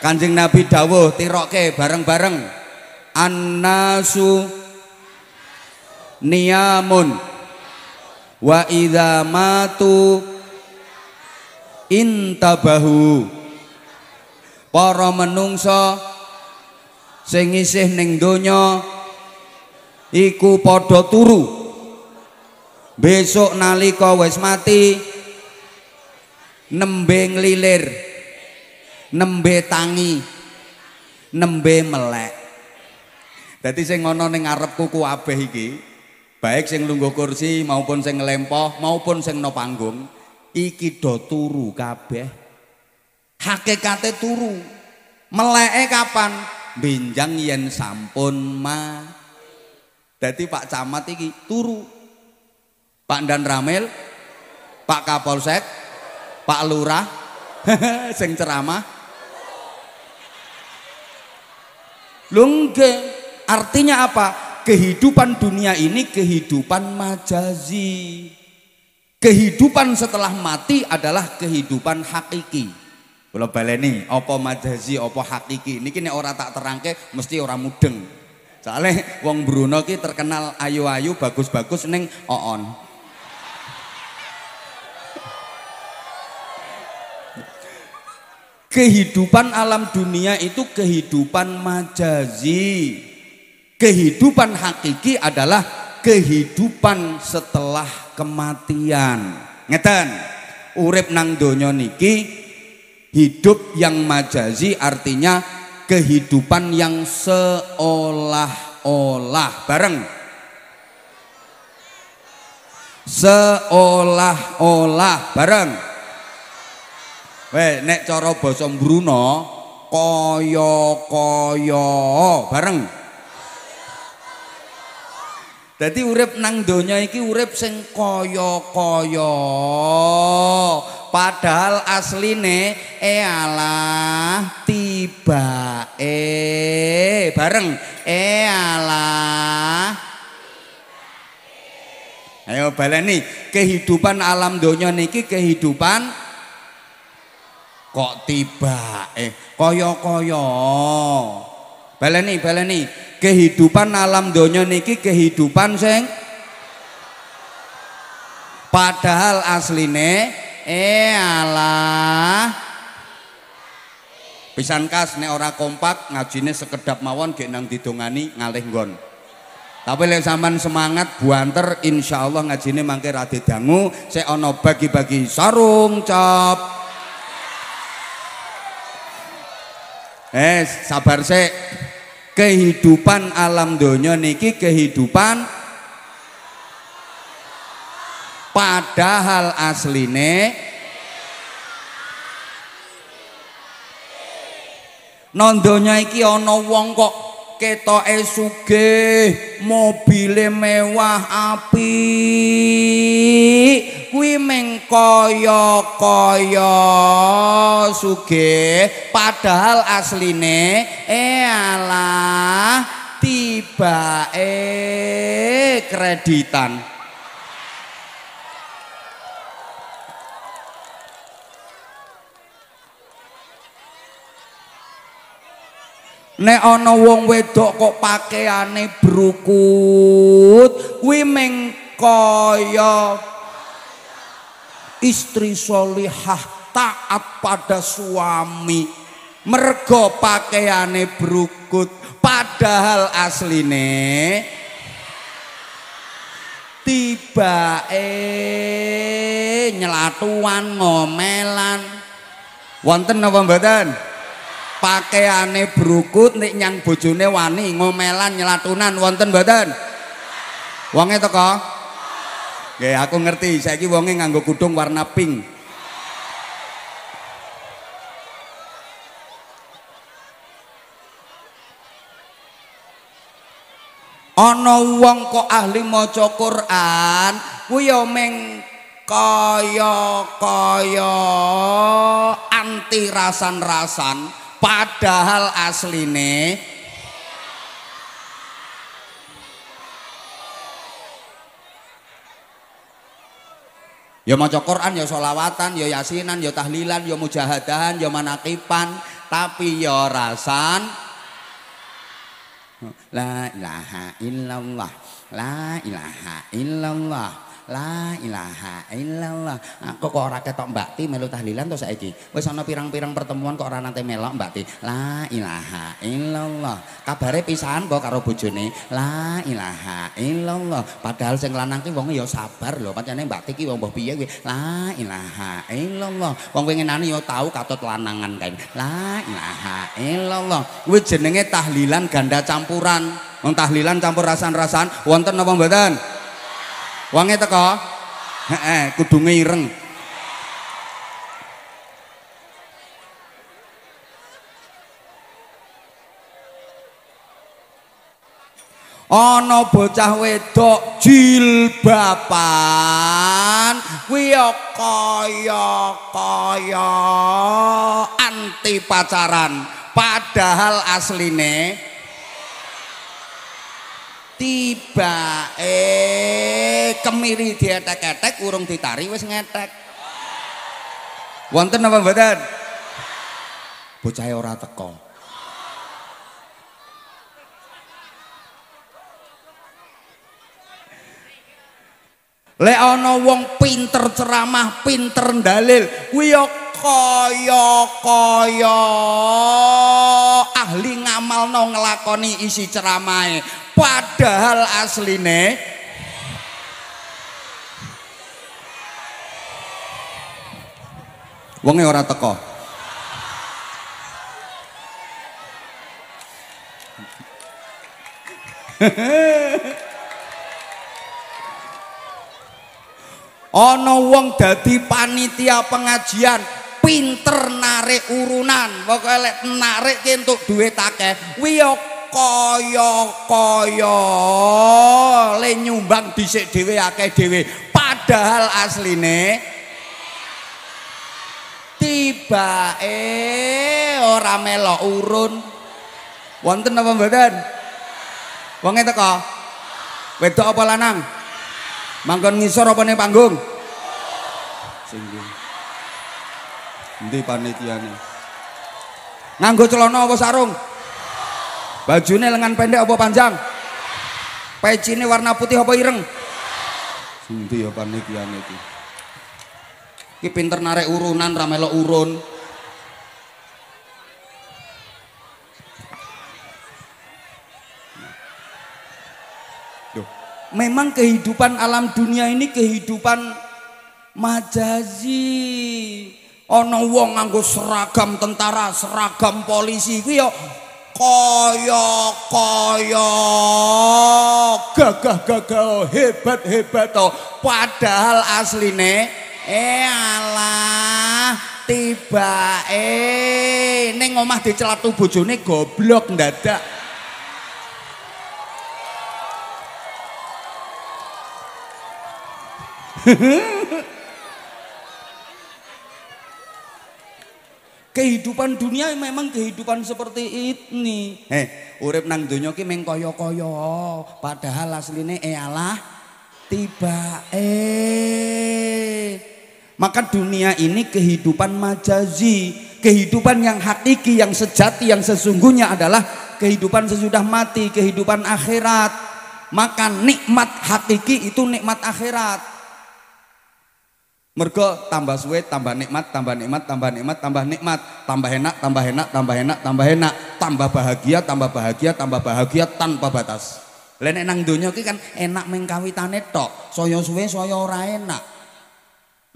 Kanjeng Nabi dawuh tiroke bareng-bareng. Annasu niyamun wa idza matu intabahu. Para menungso sing isih ning donya iku padha turu besok nalika wis mati nembe nglilir nembe tangi nembe melek dadi sing ana ning ngarepku ku kabeh iki baik sing lungguh kursi maupun sing ngelempoh maupun sing no panggung iki do turu kabeh hakikate turu meleke kapan binjang yen sampun mati jadi Pak Camat iki turu. Pak Dan Ramil, Pak Kapolsek, Pak Lurah sing ceramah. Lungge artinya apa? Kehidupan dunia ini kehidupan majazi. Kehidupan setelah mati adalah kehidupan hakiki. Kalau baleni opo majazi opo hakiki Ini kini orang tak terangke mesti orang mudeng. Soalnya wong Bruno ki terkenal ayu-ayu bagus-bagus neng oon. Kehidupan alam dunia itu kehidupan majazi. Kehidupan hakiki adalah kehidupan setelah kematian. Ngeten, urip nang donya niki hidup yang majazi artinya kehidupan yang seolah-olah bareng seolah-olah bareng Weh, nek cara basa Bruno kaya kaya bareng Dadi urip nang donya iki urip sing kaya-kaya. Padahal asline ealah eh tiba eh bareng eh Allah ayo baleni kehidupan alam donya niki kehidupan kok tiba eh koyo koyo baleni baleni kehidupan alam donya niki kehidupan seng padahal asline eh Allah Pisan kas nek ora kompak ngajine sekedap mawon gek nang didongani ngalih nggon. Tapi lek sampean semangat buanter insyaallah ngajine mangke ra dangu sik ana bagi-bagi sarung cap. Eh, sabar sik. Kehidupan alam donya niki kehidupan padahal asline Nang iki ana wong kok ketoke sugih, mobile mewah api. Kuwi meng kaya-kaya sugih, padahal asline ealah eh, tibae kreditan. -e. Nek ana wong wedok kok pakaiane brukut, kuwi meng istri solihah taat pada suami. Mergo pakaiane brukut, padahal asline tibae nyelatuan ngomelan wonten apa mboten? pakaiane brukut nek nyang bojone wani ngomelan nyelatunan wonten mboten wonge teko nggih aku ngerti saiki wonge nganggo kudung warna pink ana wong kok ahli maca Quran kuwi ya meng kaya kaya anti rasan-rasan padahal asline Ya maca Quran, ya solawatan, ya yasinan, ya tahlilan, ya mujahadahan, ya manakipan, tapi ya rasan La ilaha illallah, la ilaha illallah. La ilaha illallah. Aku ah, kok ora ketok Mbak Ti melu tahlilan to saiki. Wis ana pirang-pirang pertemuan kok ora nanti melok Mbak Ti. La ilaha illallah. Kabare pisahan kok karo bojone. La ilaha illallah. Padahal sing lanang ki wong ya sabar lho. Pancene Mbak Ti ki wong mbah piye kuwi. La ilaha illallah. Wong winginane ya tau katut lanangan kae. La ilaha illallah. Kuwi jenenge tahlilan ganda campuran. Wong tahlilan campur rasan-rasan wonten apa mboten? Wangi teko? Heeh, kudunge ireng. Ana bocah wedok jilbaban kuwi kaya kaya anti pacaran padahal asline tiba eh kemiri dia tek-tek urung ditari wis ngetek wonten apa mboten bocah e ora teko Lek ana wong pinter ceramah, pinter dalil, kuwi kaya kaya ahli no ngelakoni isi ceramai padahal asline wonge ora teko ana wong dadi panitia pengajian urunan pokoknya lek narik kentuk duit akeh wiyo koyo koyo le nyumbang dhisik dhewe akeh dhewe padahal asline tibae ora melok urun wonten apa mboten wonge teko wedok apa lanang manggon ngisor apa ning panggung singgi panitia nih. Nanggo celana apa sarung? Bajune lengan pendek apa panjang? Peci ini warna putih apa ireng? Endi ya panitia iki? Ki pinter narik urunan ramelo urun. Memang kehidupan alam dunia ini kehidupan majazi ana wong nganggo seragam tentara, seragam polisi iki ya kaya kaya gagah gagah hebat-hebat oh, to. Oh. Padahal asline eh alah tibake ning omah dicelatu bojone goblok dadak. Hehehe kehidupan dunia memang kehidupan seperti ini. Eh, urip nang dunia ki meng koyo padahal aslinya ialah e tiba eh. Maka dunia ini kehidupan majazi, kehidupan yang hakiki, yang sejati, yang sesungguhnya adalah kehidupan sesudah mati, kehidupan akhirat. Maka nikmat hakiki itu nikmat akhirat. Mergo tambah suwe, tambah nikmat, tambah nikmat, tambah nikmat, tambah nikmat, tambah enak, tambah enak, tambah enak, tambah enak, tambah bahagia, tambah bahagia, tambah bahagia tanpa batas. Lain enang dunia ki kan enak mengkawitane tok, soyo suwe soyo ora enak.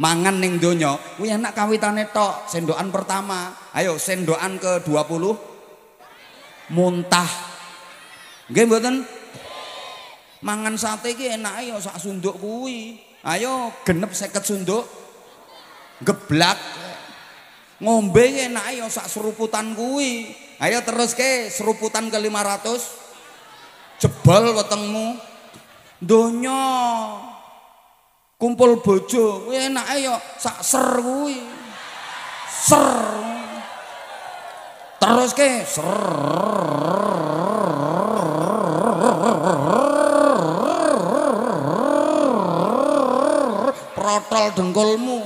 Mangan neng dunia, wih enak kawitane tok, sendoan pertama. Ayo sendoan ke 20 muntah. Gimana? Mangan sate ki enak, ayo ya sak sunduk kuih. Ayo genep seket sunduk. Geblak. Ngombe ya enak ayo ya, sak seruputan kuwi. Ayo terus ke seruputan ke 500. Jebol wetengmu. Donya kumpul bojo Enak ayo ya, sak ser kuwi. Ser. Terus ke ser. nempel dengkulmu.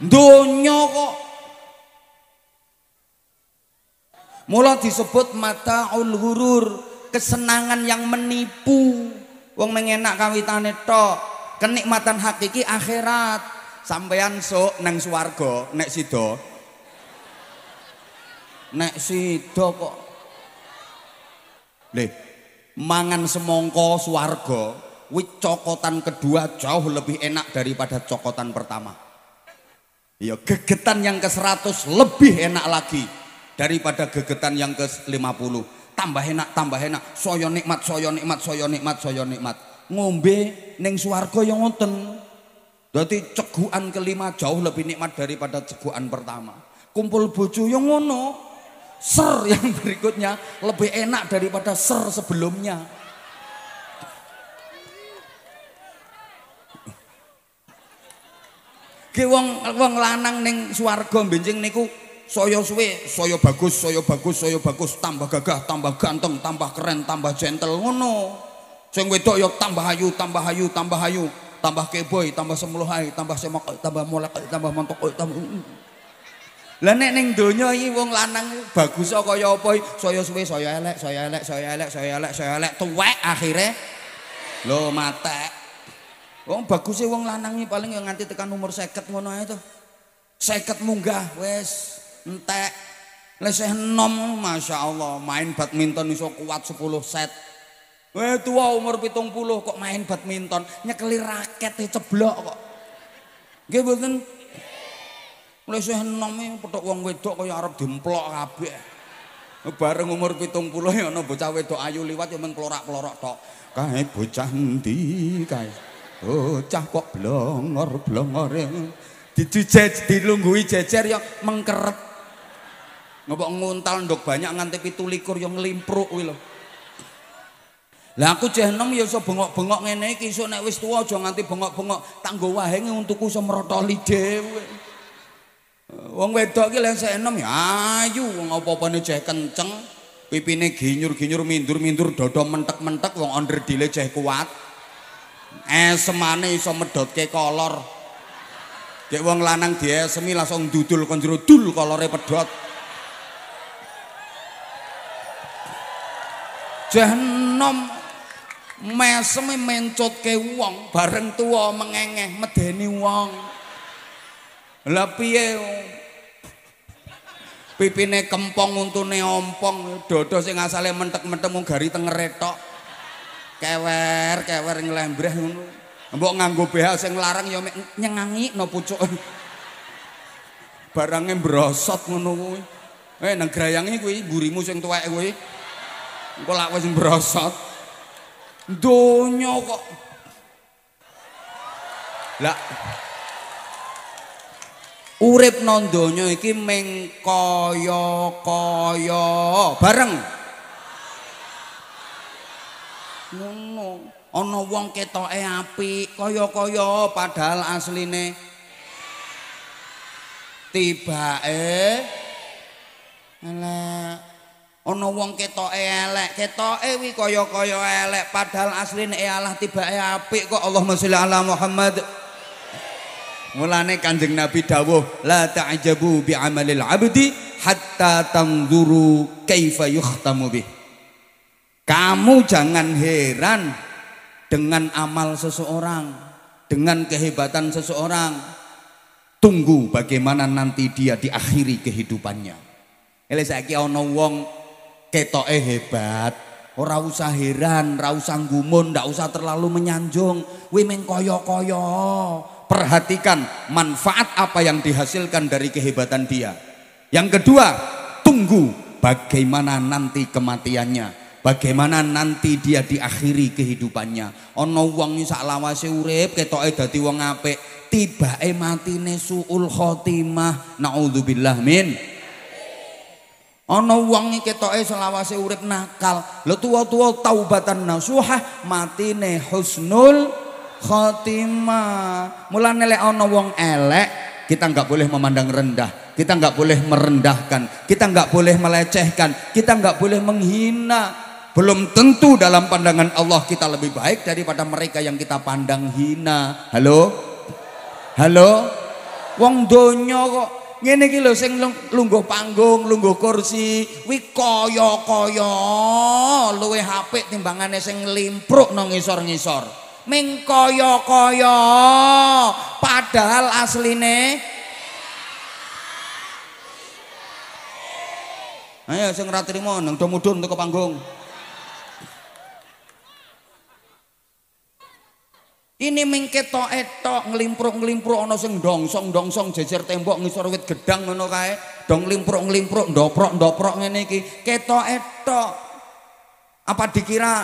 dunyo kok. Mula disebut mataul hurur, kesenangan yang menipu. Wong mengenak kawitane tok. Kenikmatan hakiki akhirat. Sampean sok neng suwargo nek sido, Nek sido kok. Lih, mangan semongko swarga kuwi cokotan kedua jauh lebih enak daripada cokotan pertama ya gegetan yang ke-100 lebih enak lagi daripada gegetan yang ke-50 tambah enak tambah enak saya nikmat saya nikmat saya nikmat saya nikmat ngombe neng swarga yang ngoten Berarti ceguan kelima jauh lebih nikmat daripada ceguan pertama. Kumpul bojo yang ngono, ser yang berikutnya lebih enak daripada ser sebelumnya. Ki wong wong lanang ning swarga benjing niku saya suwe, saya bagus, saya bagus, saya bagus, tambah gagah, tambah ganteng, tambah keren, tambah gentle ngono. Sing wedok ya tambah ayu, tambah ayu, tambah ayu, tambah keboy, tambah semluhai, tambah semak, tambah molek, tambah mantok tambah Lah nek ning donya iki wong lanang bagus kaya apa saya suwe saya elek saya elek saya elek saya elek saya elek tuwek akhire lho matek Wong bagus e wong lanang iki paling yo nganti tekan umur 50 ngono ae to 50 munggah wis entek Lah sih enom Masya Allah main badminton iso kuat 10 set Wah eh, tua umur 70 kok main badminton nyekeli raket e ceblok kok Gak Mulai saya enome petok wong wedok kaya arep dimplok kabeh. Bareng umur 70 ya ana bocah wedok ayu liwat ya mung klorak-klorok tok. Kae bocah ndi kae? Bocah kok blongor-blongor. E. Dijujej dilungguhi jejer ya mengkeret. Ngapa nguntal ndok banyak nganti 27 ya nglimpruk kuwi lho. Lah aku jeh enom ya iso bengok-bengok ngene iki iso nek wis tuwa aja nganti bengok-bengok tak nggo wahe untuku iso mrotoli dhewe. Wong wedok iki lan sak ya ayu wong apa-apane cah kenceng. Pipine ginyur-ginyur mindur-mindur dada mentek-mentek wong under dile cah kuat. Esemane iso medhotke kolor. Kayak wong lanang di esemi langsung dudul konjuru dul kolore pedot. Jenom mesem mencot ke wong bareng tua mengengeh medeni wong. Lah piye? Pipine kempong untune ompong, dodo sing asale mentek-mentek mung gari tengere Kewer, kewer nglembreh ngono. Mbok nganggo BH sing larang ya nyengangi no pucuk. Barange brosot ngono kuwi. Eh nang grayangi kuwi mburimu sing tuwek kuwi. Engko lak wis brosot. Donya kok. Lah Urip nang donya iki ming kaya bareng. Ngono. Ana wong ketoke apik kaya-kaya padahal asline tibake elek. Ana wong ketoke elek, ketoke wi kaya-kaya elek padahal asline e Allah tibake apik kok Allahumma sholli ala Muhammad. Mulane Kanjeng Nabi dawuh la ta'jabu bi amalil abdi hatta tanzuru kaifa yukhtamu bih. Kamu jangan heran dengan amal seseorang, dengan kehebatan seseorang. Tunggu bagaimana nanti dia diakhiri kehidupannya. Ele saiki ana wong ketoke hebat, ora usah heran, ora usah gumun, ndak usah terlalu menyanjung. Kuwi meng kaya-kaya perhatikan manfaat apa yang dihasilkan dari kehebatan dia. Yang kedua, tunggu bagaimana nanti kematiannya, bagaimana nanti dia diakhiri kehidupannya. Ono wong sak lawase urip ketoke dadi wong apik, tibake matine suul khotimah. Nauzubillah min Ana wong ketoke selawase urip nakal, lho tuwa-tuwa taubatan nasuhah matine husnul khotimah. Mulane lek ana wong elek, kita nggak boleh memandang rendah, kita nggak boleh merendahkan, kita nggak boleh melecehkan, kita nggak boleh menghina. Belum tentu dalam pandangan Allah kita lebih baik daripada mereka yang kita pandang hina. Halo? Halo? Wong donya kok ngene iki sing lungguh panggung, lungguh kursi, kuwi kaya-kaya luwe apik timbangannya sing limpruk nang ngisor-ngisor. ming kaya kaya padahal asline ayo sing ra trimo nang do mudun teko panggung ini ming ketok etok nglimpruk nglimpruk ana sing dongsong ndongsong jejer tembok ngisor wit gedang ngono kae dong nglimpruk nglimpruk ndoprok ndoprok ngene iki ketok etok apa dikira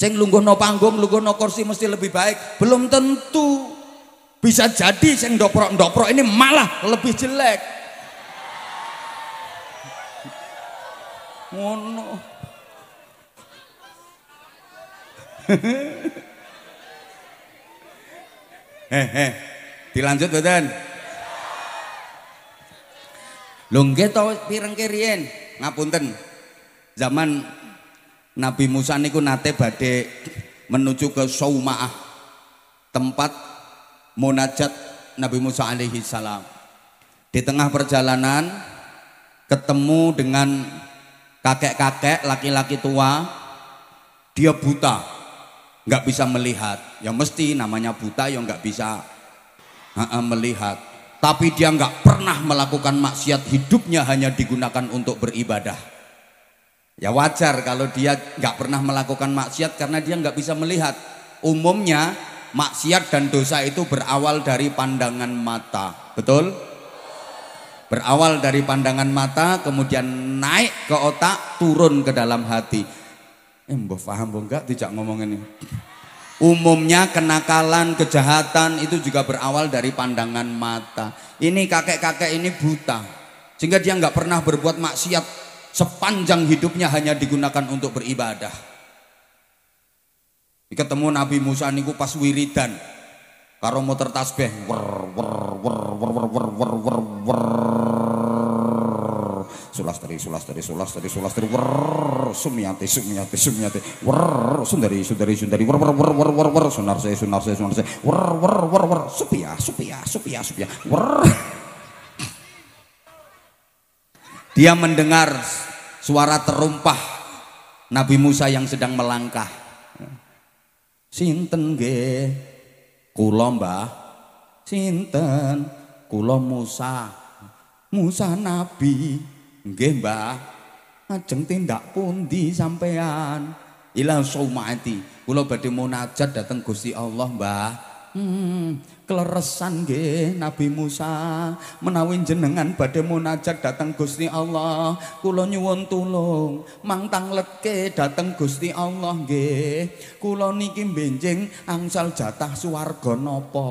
Sing lungguhno panggung, lungguhno kursi mesti lebih baik. Belum tentu. Bisa jadi sing ndoprok-ndoprok ini malah lebih jelek. Ngono. Oh eh, Hehe. Dilanjut mboten? Lho nggih to pireng kiriyen, ngapunten. Zaman Nabi Musa niku nate badhe menuju ke Saumaah tempat munajat Nabi Musa alaihi salam. Di tengah perjalanan ketemu dengan kakek-kakek laki-laki tua dia buta nggak bisa melihat ya mesti namanya buta yang nggak bisa melihat tapi dia nggak pernah melakukan maksiat hidupnya hanya digunakan untuk beribadah Ya wajar kalau dia nggak pernah melakukan maksiat karena dia nggak bisa melihat. Umumnya maksiat dan dosa itu berawal dari pandangan mata, betul? Berawal dari pandangan mata, kemudian naik ke otak, turun ke dalam hati. Eh, mbah paham mbah enggak tidak ngomong ini. Umumnya kenakalan, kejahatan itu juga berawal dari pandangan mata. Ini kakek-kakek ini buta, sehingga dia nggak pernah berbuat maksiat sepanjang hidupnya hanya digunakan untuk beribadah. Ketemu Nabi Musa niku pas wiridan karo motor tasbih wer wer sulas wer sulas wer sulas wer wer sulastri sulastri sulastri sulastri wer sumyati sumyati sumyati wer sundari sundari sundari wer wer wer wer wer wer sunarse sunarse sunarse wer wer wer wer supiah supiah supiah supiah wer dia mendengar suara terumpah Nabi Musa yang sedang melangkah. Sinten ge kula Mbah. Sinten kula Musa. Musa nabi. Nggih Mbah. Ajeng tindak pundi sampean? Ila saumati. Kula badhe munajat dhateng Gusti Allah Mbah. hmm, kleresan nggih Nabi Musa menawi jenengan badhe munajat dhateng Gusti Allah kula nyuwun tulung mangtang leke dhateng Gusti Allah nggih kula niki benjing angsal jatah swarga napa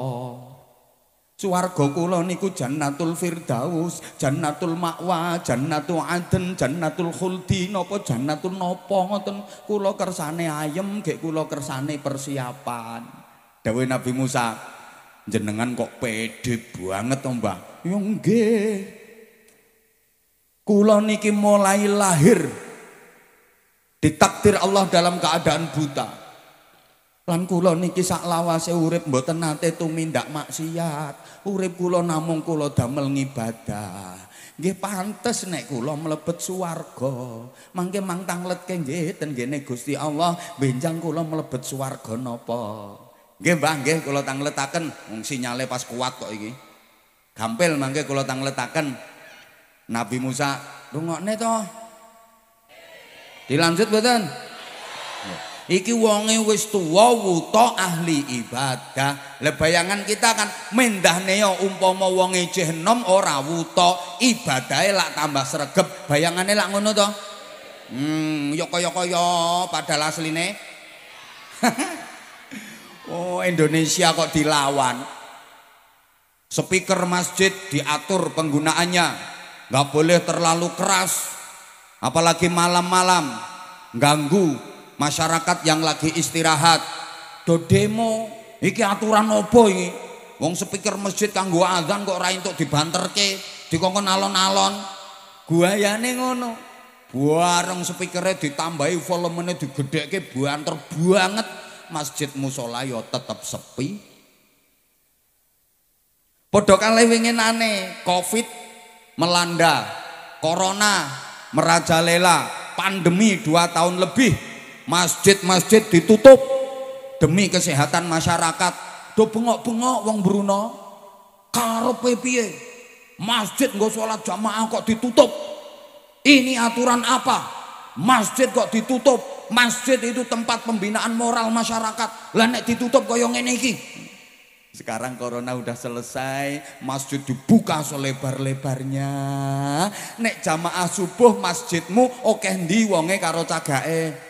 Suwarga kula niku Jannatul Firdaus, Jannatul Ma'wa, Jannatul Aden, Jannatul Khuldi napa Jannatul napa ngoten kula kersane ayem gek kula kersane persiapan. Dewi Nabi Musa, jenengan kok pede banget om bang Ya nggih. niki mulai lahir ditakdir Allah dalam keadaan buta. Lan kulo niki sak lawase urip mboten nate tumindak maksiat. Urip kulo namung kulo damel ngibadah. Gih pantes nek kula melebet swarga. Mangke mang tanglet nggih ten Gusti Allah benjang kula melebet swarga napa. Nggih Mbah nggih kula tang letaken sinyale pas kuat kok iki. Gampil mangke kula tang letaken. Nabi Musa rungokne to. Dilanjut mboten? Iki wonge wis tuwa wuto ahli ibadah. Lah bayangan kita kan mendahne yo umpama wonge cih enom ora wuto ibadahe lak tambah sregep. Bayangane lak ngono to? Hmm, yo kaya-kaya padahal asline. Oh Indonesia kok dilawan. Speaker masjid diatur penggunaannya. Gak boleh terlalu keras. Apalagi malam-malam. Ganggu masyarakat yang lagi istirahat. Do demo. Iki aturan opo ini. Wong speaker masjid gua azan kok ora entuk dibanterke, dikongkon alon-alon. ya ngono. Bareng speakernya ditambahi volumenya ke buanter banget masjid musola yo ya tetap sepi. Podokan lewingin aneh, covid melanda, corona merajalela, pandemi dua tahun lebih, masjid-masjid ditutup demi kesehatan masyarakat. Do bengok-bengok wong Bruno, karo piye? Masjid nggak sholat jamaah kok ditutup? Ini aturan apa? Masjid kok ditutup? Masjid itu tempat pembinaan moral masyarakat. Lah nek ditutup goyong ngene iki. Sekarang corona udah selesai, masjid dibuka selebar-lebarnya. Nek jamaah subuh masjidmu oke ndi wonge karo cagake?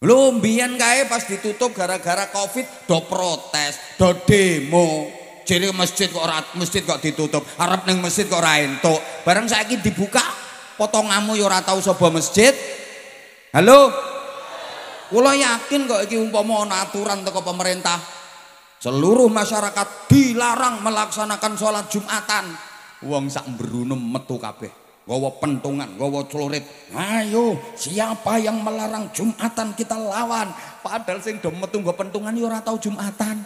Lumbian kae pas ditutup gara-gara Covid do protes, do demo jadi masjid kok rat, masjid kok ditutup, harap neng masjid kok ora barang saya saiki dibuka potong kamu yoratau ya tau masjid. Halo. Kula yakin kok iki umpama ana aturan teko pemerintah, seluruh masyarakat dilarang melaksanakan sholat Jumatan. Wong sak mbrune metu kabeh. gawa pentungan, gawa celurit. Ayo, siapa yang melarang Jumatan kita lawan. Padahal sing do metu nggo pentungan yoratau ora tau Jumatan.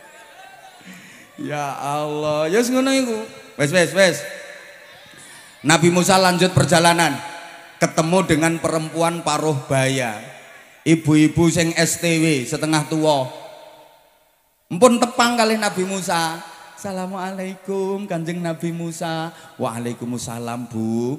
ya Allah, ya yes, ngono iku. Wes wes wes. Nabi Musa lanjut perjalanan ketemu dengan perempuan paruh baya. Ibu-ibu sing STW setengah tua. Empun tepang kali Nabi Musa. Assalamualaikum Kanjeng Nabi Musa. Waalaikumsalam Bu.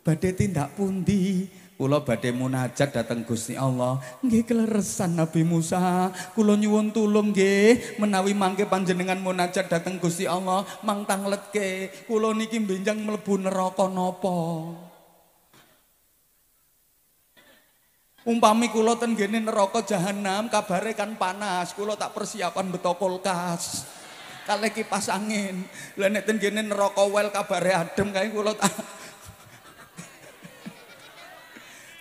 Badhe tindak pundi? Kulo badhe munajat dateng Gusti Allah. Nggih keleresan Nabi Musa. Kulo nyuwun tulung nggih menawi mangke panjenengan munajat dateng Gusti Allah, mang tangletke Kulo niki benjang mlebu neraka napa. Umpami kula ten gene neraka jahanam, kabare kan panas, Kulo tak persiapan betok kulkas. Kale kipas angin. Lah nek ten neraka wel kabare adem kae kulo tak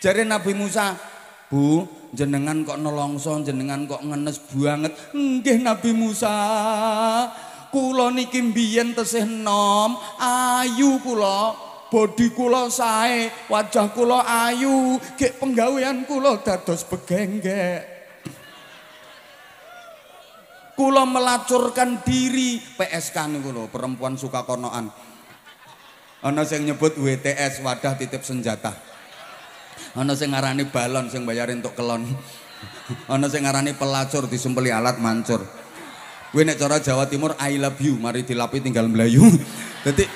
Jare Nabi Musa, "Bu, jenengan kok nolongso, jenengan kok ngenes banget." Nggih Nabi Musa. Kula niki mbiyen tesih nom, ayu kula, bodi kula sae, wajah kula ayu, gek penggawean kula dados begenggek. Kulo melacurkan diri PSK nih kulo perempuan suka konoan. Ana sing nyebut WTS wadah titip senjata. Ana sing ngarani balon sing bayarin untuk kelon. Ana sing ngarani pelacur disempeli alat mancur. Kuwi nek cara Jawa Timur I love you, mari dilapi tinggal melayu. Dadi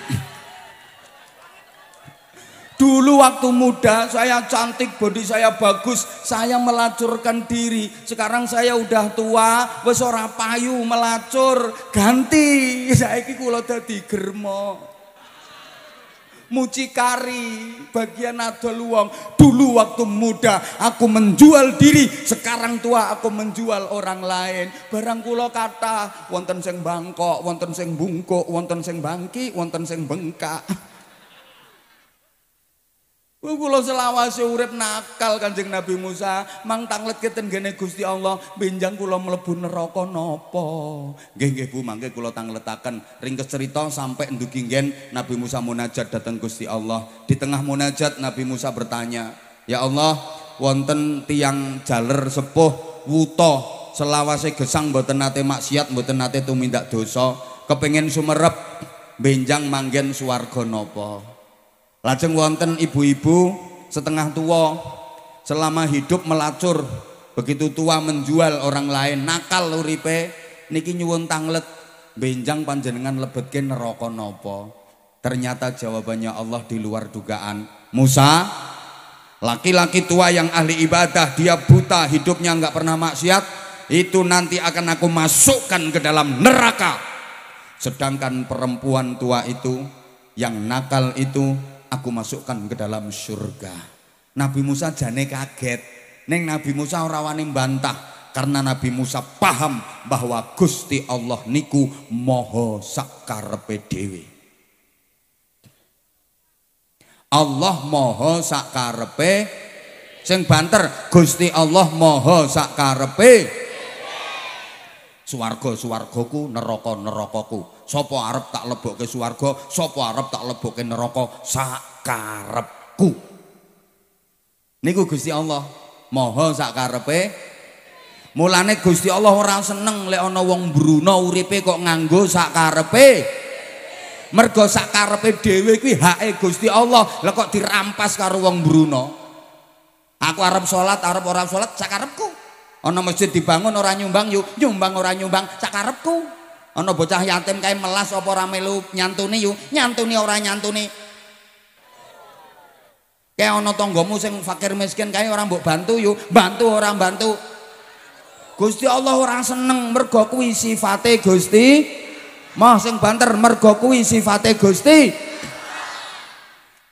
Dulu waktu muda saya cantik, body saya bagus, saya melacurkan diri. Sekarang saya udah tua, wis ora payu melacur, ganti saya kula tadi germo mucikari bagian adol wong dulu waktu muda aku menjual diri sekarang tua aku menjual orang lain barang kulo kata wonten sing bangkok wonten sing bungkuk wonten sing bangki wonten sing bengkak Kulo selawase urip nakal Kanjeng Nabi Musa, mang tanglet keten gene Gusti Allah, binjang kulo mlebu neraka napa? Nggih nggih Bu, mangke kula tangletaken ringkes cerita sampai ndugi nggen Nabi Musa munajat datang Gusti Allah. Di tengah munajat Nabi Musa bertanya, "Ya Allah, wanten tiang jaler sepuh wuto selawase gesang betenate maksiat, betenate nate tumindak doso kepengen sumerep binjang manggen swarga napa?" Lajeng wonten ibu-ibu setengah tua selama hidup melacur begitu tua menjual orang lain nakal uripe niki nyuwun tanglet benjang panjenengan lebetke neraka nopo ternyata jawabannya Allah di luar dugaan Musa laki-laki tua yang ahli ibadah dia buta hidupnya nggak pernah maksiat itu nanti akan aku masukkan ke dalam neraka sedangkan perempuan tua itu yang nakal itu aku masukkan ke dalam surga. Nabi Musa jane kaget. Neng Nabi Musa ora wani bantah karena Nabi Musa paham bahwa Gusti Allah niku moho sakarepe dhewe. Allah moho sakarepe sing banter Gusti Allah moho sakarepe swarga swargaku neraka nerakaku sapa arep tak lebokke swarga sapa arep tak lebokke neraka sakarepku niku Gusti Allah maha sakarepe mulane Gusti Allah ora seneng lek ana wong bruna uripe kok nganggo sakarepe mergo sakarepe dhewe kuwi hake Gusti Allah lek kok dirampas karo wong Bruno. aku arep salat arep ora salat sakarepku ana masjid dibangun ora nyumbang yuk nyumbang ora nyumbang sakarepku Ono bocah yatim kayak melas apa ora melu nyantuni yuk nyantuni ora nyantuni. kayak ono tonggomu sing fakir miskin kayak orang mbok bantu yuk bantu orang bantu. Gusti Allah orang seneng mergo kuwi sifate Gusti. Mah sing banter mergo kuwi sifate Gusti.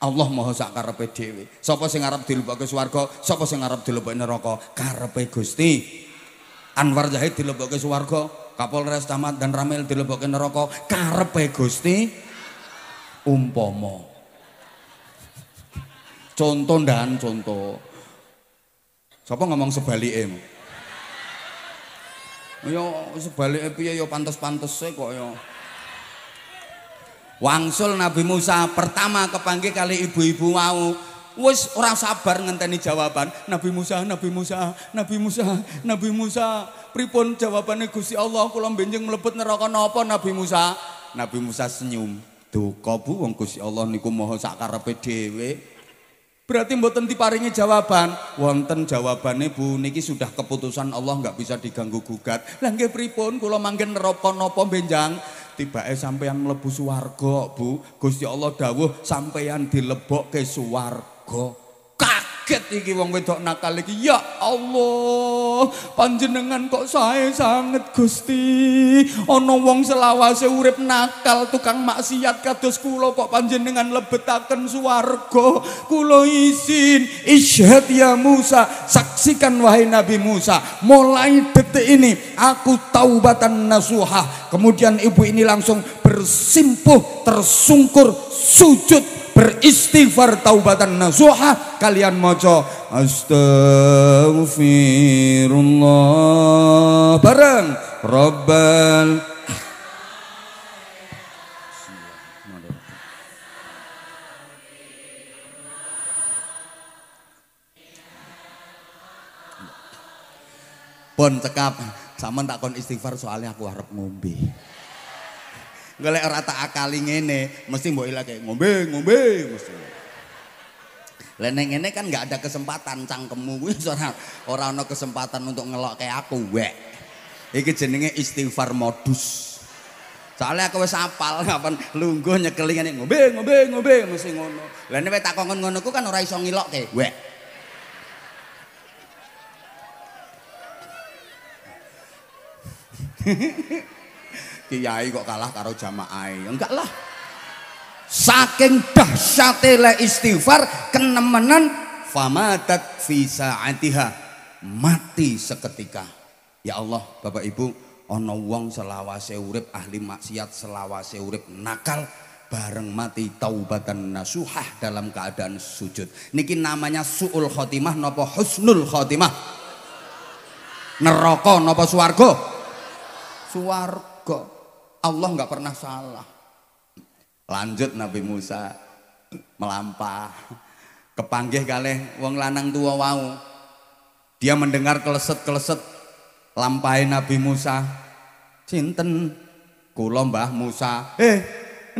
Allah maha sak karepe dhewe. Sapa sing arep dilebokke swarga, sapa sing arep dilebokke neraka, karepe Gusti. Anwar Zahid dilebokke swarga, Kapolres Tamat dan Ramil dilebokke rokok, karepe Gusti umpomo, Contoh dan contoh. Siapa ngomong em yo sebalik piye pantas-pantas sih kok yo. Wangsul Nabi Musa pertama kepanggil kali ibu-ibu mau wes orang sabar ngenteni jawaban Nabi Musa Nabi Musa Nabi Musa Nabi Musa Pripun jawabannya gusi Allah kula benjing mlebet neraka napa Nabi Musa? Nabi Musa senyum. Duka bu wong Gusti Allah niku maha sakarepe dhewe. Berarti mboten diparingi jawaban. Wonten jawabannya Bu, niki sudah keputusan Allah nggak bisa diganggu gugat. Lah nggih pripun kula manggen neraka napa benjang? sampai sampeyan mlebu suargo, Bu. Gusti Allah dawuh sampeyan dilebokke swarga. Kak kaget iki wong wedok nakal iki. Ya Allah, panjenengan kok saya sangat Gusti. Ana wong selawase urip nakal tukang maksiat kados kula kok panjenengan lebetaken swarga. Kulo izin isyhad ya Musa, saksikan wahai Nabi Musa, mulai detik ini aku taubatan nasuha. Kemudian ibu ini langsung bersimpuh, tersungkur, sujud beristighfar taubatan nasuha kalian maca astagfirullah bareng rabbal pon cekap sama takon istighfar soalnya aku harap ngombe Golek ora tak akali ngene, mesti mbok ila kayak ngombe, ngombe mesti. Lah ning ngene kan enggak ada kesempatan cangkemmu kuwi ora ora ana kesempatan untuk ngelok kayak aku wek. Iki jenenge istighfar modus. Soalnya aku wis apal kapan lungguh nyekeli ngene ngombe, ngombe, ngombe mesti ngono. Lah nek tak kongkon ngono ku kan ora iso ngilokke wek. kiai kok kalah karo jamaah enggak lah saking dahsyate le istighfar kenemenan famatat fi saatiha mati seketika ya Allah Bapak Ibu ana wong selawase urip ahli maksiat selawase urip nakal bareng mati taubatan nasuhah dalam keadaan sujud niki namanya suul khotimah napa husnul khotimah neraka napa swarga swarga Allah nggak pernah salah. Lanjut Nabi Musa melampah kepanggih kalih wong lanang tua wau. Dia mendengar keleset-keleset lampai Nabi Musa. Cinten, kula Musa. Eh,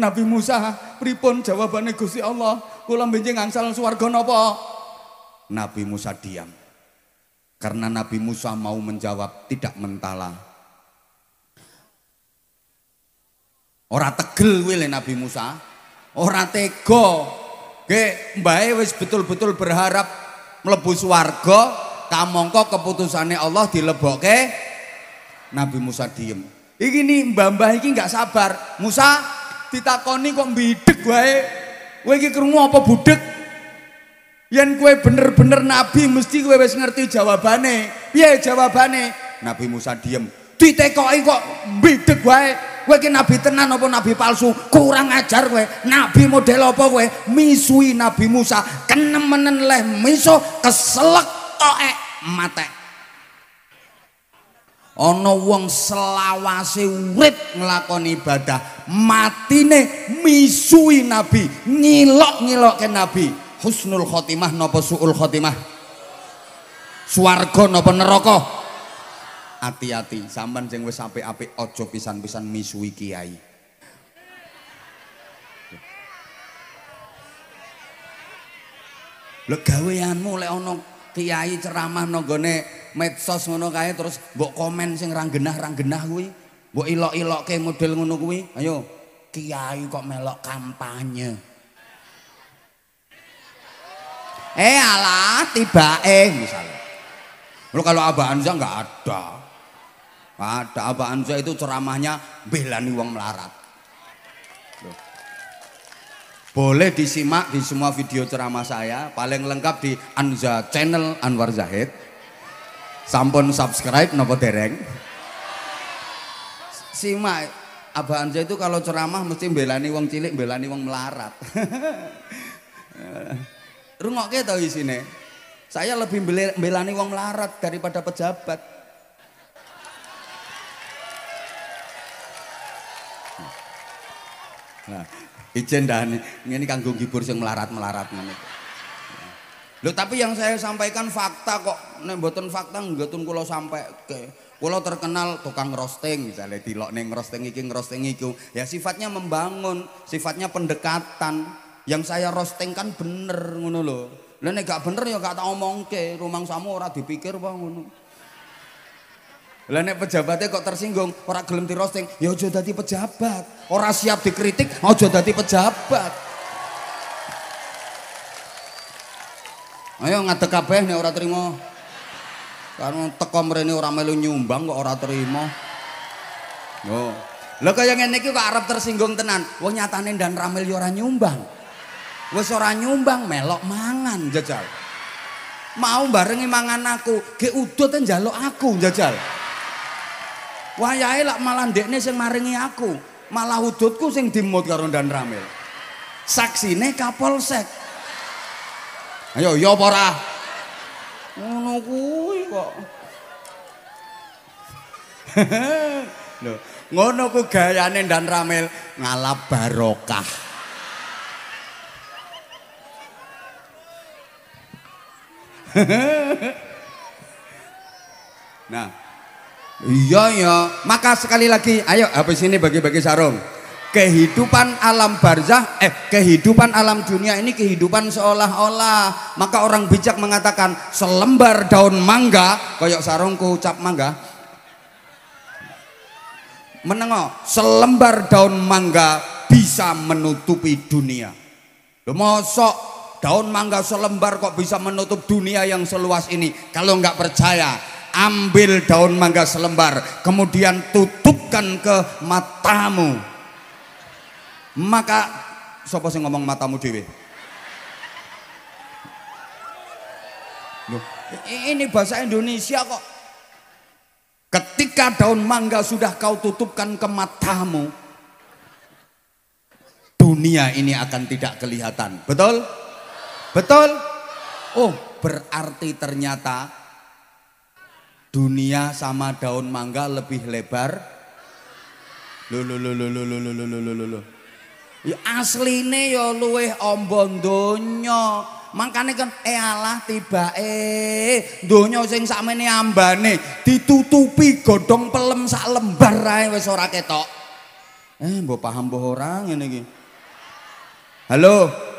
Nabi Musa pripun jawabane Gusti Allah? Kula benjing angsal swarga nopo. Nabi Musa diam. Karena Nabi Musa mau menjawab tidak mentala. Orang tegel kuwi Nabi Musa. orang tega. Ge mbae wis betul-betul berharap mlebu swarga, kamangka keputusane Allah dilebokke Nabi Musa diem. Iki nih mbah-mbah iki nggak sabar. Musa ditakoni kok mbideg wae. Kowe iki krungu apa budek? Yang kowe bener-bener nabi mesti gue wis ngerti jawabane. Piye jawabane? Nabi Musa diem. Ditekoki kok mbideg wae. kowe nabi tenan apa nabi palsu kurang ajar kowe nabi model apa kowe misui nabi Musa kenemenen leh miso keselek oe mate ana wong selawase urip nglakoni ibadah matine misui nabi ngilok-ngilokke nabi husnul khotimah napa suul khotimah swarga napa neraka Hati-hati, sampean sing wis apik-apik aja pisan-pisan misuhi kiai. Lho gaweanmu lek ana kiai ceramah nanggone medsos ngono kae terus mbok komen sing ra genah-ra genah kuwi, mbok ilok-ilokke model ngono kuwi. Ayo, kiai kok melok kampanye. Eh alah tibae misalnya. Lo kalau Abah Anza nggak ada. Pada Abah Anza itu ceramahnya belani uang melarat. Loh. Boleh disimak di semua video ceramah saya, paling lengkap di Anza channel Anwar Zahid. Sampun subscribe nopo dereng. Simak Abah Anza itu kalau ceramah mesti belani uang cilik, belani uang melarat. kita di sini. Saya lebih belani uang melarat daripada pejabat. Nah, ijen dan ini kanggung gibur sih melarat-melarat nih lo tapi yang saya sampaikan fakta kok nih mboten fakta nggetun kula sampai ke kula terkenal tukang roasting misalnya dilok neng roasting iki roasting iku ya sifatnya membangun sifatnya pendekatan yang saya roasting kan bener ngono lo lo nih gak bener ya gak ke rumah rumangsamu ora dipikir bang ngono lah nek pejabatnya kok tersinggung, ora gelem di roasting, ya aja dadi pejabat. Ora siap dikritik, aja dadi pejabat. Ayo ngadek kabeh nek ora terima. Karena teko mrene ora melu nyumbang kok ora terima, Yo. Lha kaya ngene iki kok arep tersinggung tenan. Wong nyatane dan Ramil yo ora nyumbang. Wis ora nyumbang melok mangan jajal. Mau barengi mangan aku, ge udut njaluk aku jajal. Wayahe lak malah ndekne sing maringi aku, malah wujudku sing dimut karo Dan Ramil. Saksine Kapolsek. Ayo yo apa ora? Ngono kuwi kok. Lho, ngono ku gayane Dan Ramil ngalap barokah. nah, Iya ya. Maka sekali lagi, ayo habis ini bagi-bagi sarung. Kehidupan alam barzah, eh kehidupan alam dunia ini kehidupan seolah-olah. Maka orang bijak mengatakan selembar daun mangga, koyok sarungku cap mangga. Menengok, selembar daun mangga bisa menutupi dunia. Mosok daun mangga selembar kok bisa menutup dunia yang seluas ini? Kalau nggak percaya, ambil daun mangga selembar kemudian tutupkan ke matamu maka siapa sih ngomong matamu Dewi. ini bahasa Indonesia kok ketika daun mangga sudah kau tutupkan ke matamu dunia ini akan tidak kelihatan betul betul oh berarti ternyata dunia sama daun mangga lebih lebar lulu lulu lulu lulu lulu lulu ya asli ini ya luweh ombon donyo makanya kan eh Allah tiba eh donyo sing sama ambane ditutupi godong pelem sak lembar rai wes ora ketok eh mbok paham mbok orang ini halo halo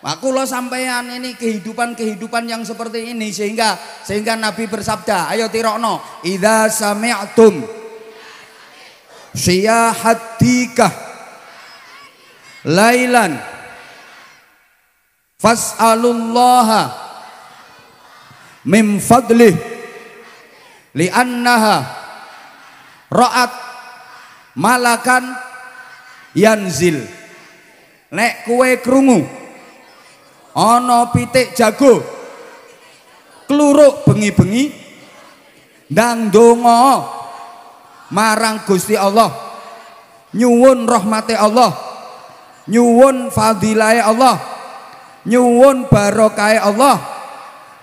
Aku lo sampean ini kehidupan-kehidupan yang seperti ini sehingga sehingga Nabi bersabda, ayo tirokno, ida samiatum siyahatika lailan fas'alullaha mim fadlih li'annaha ra'at malakan yanzil nek kue krungu ana pitik jago kluruk bengi-bengi ndang donga marang Gusti Allah nyuwun rahmate Allah nyuwun fadilahe Allah nyuwun barokahe Allah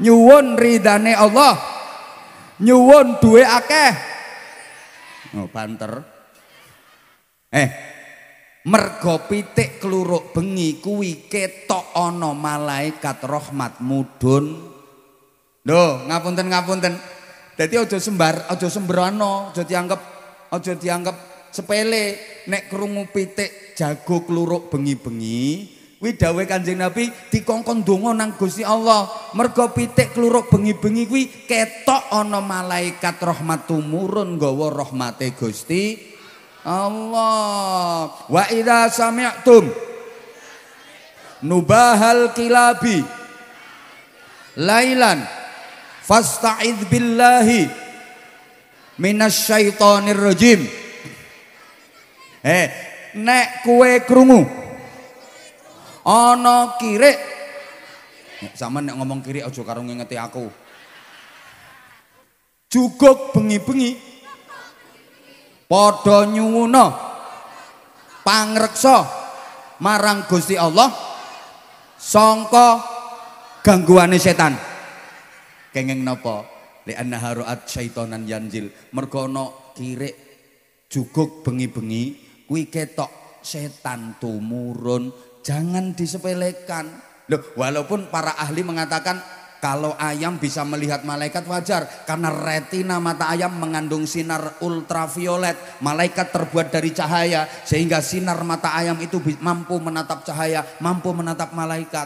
nyuwun ridane Allah nyuwun duwe akeh oh banter eh Mergo pitik keluruk bengi kuwi ketok ana malaikat rahmat mudhun. Lho, ngapunten ngapunten. Dadi aja sembar, aja sembrono, aja dianggap aja dianggap sepele nek krungu pitik jago keluruk bengi-bengi kuwi dawuh Kanjeng Nabi dikongkon donga nang Gusti Allah mergo pitik keluruk bengi-bengi kuwi ketok ana malaikat rahmat tumurun nggawa rahmate Gusti Allah. Wa idza sami'tum nubahal kilabi lailan fasta'id billahi minasyaitonir rajim. Eh, nek kue krungu ana kirik sama nek ngomong kirik aja karo ngingeti aku. Juguk bengi-bengi podo nyuwuno pangrekso marang Gusti Allah songko gangguan setan. kengeng nopo Li haruat syaitonan yanjil. mergono ana kirik juguk bengi-bengi kui ketok setan tumurun. Jangan disepelekan. Loh, walaupun para ahli mengatakan kalau ayam bisa melihat malaikat wajar karena retina mata ayam mengandung sinar ultraviolet. Malaikat terbuat dari cahaya sehingga sinar mata ayam itu mampu menatap cahaya, mampu menatap malaikat.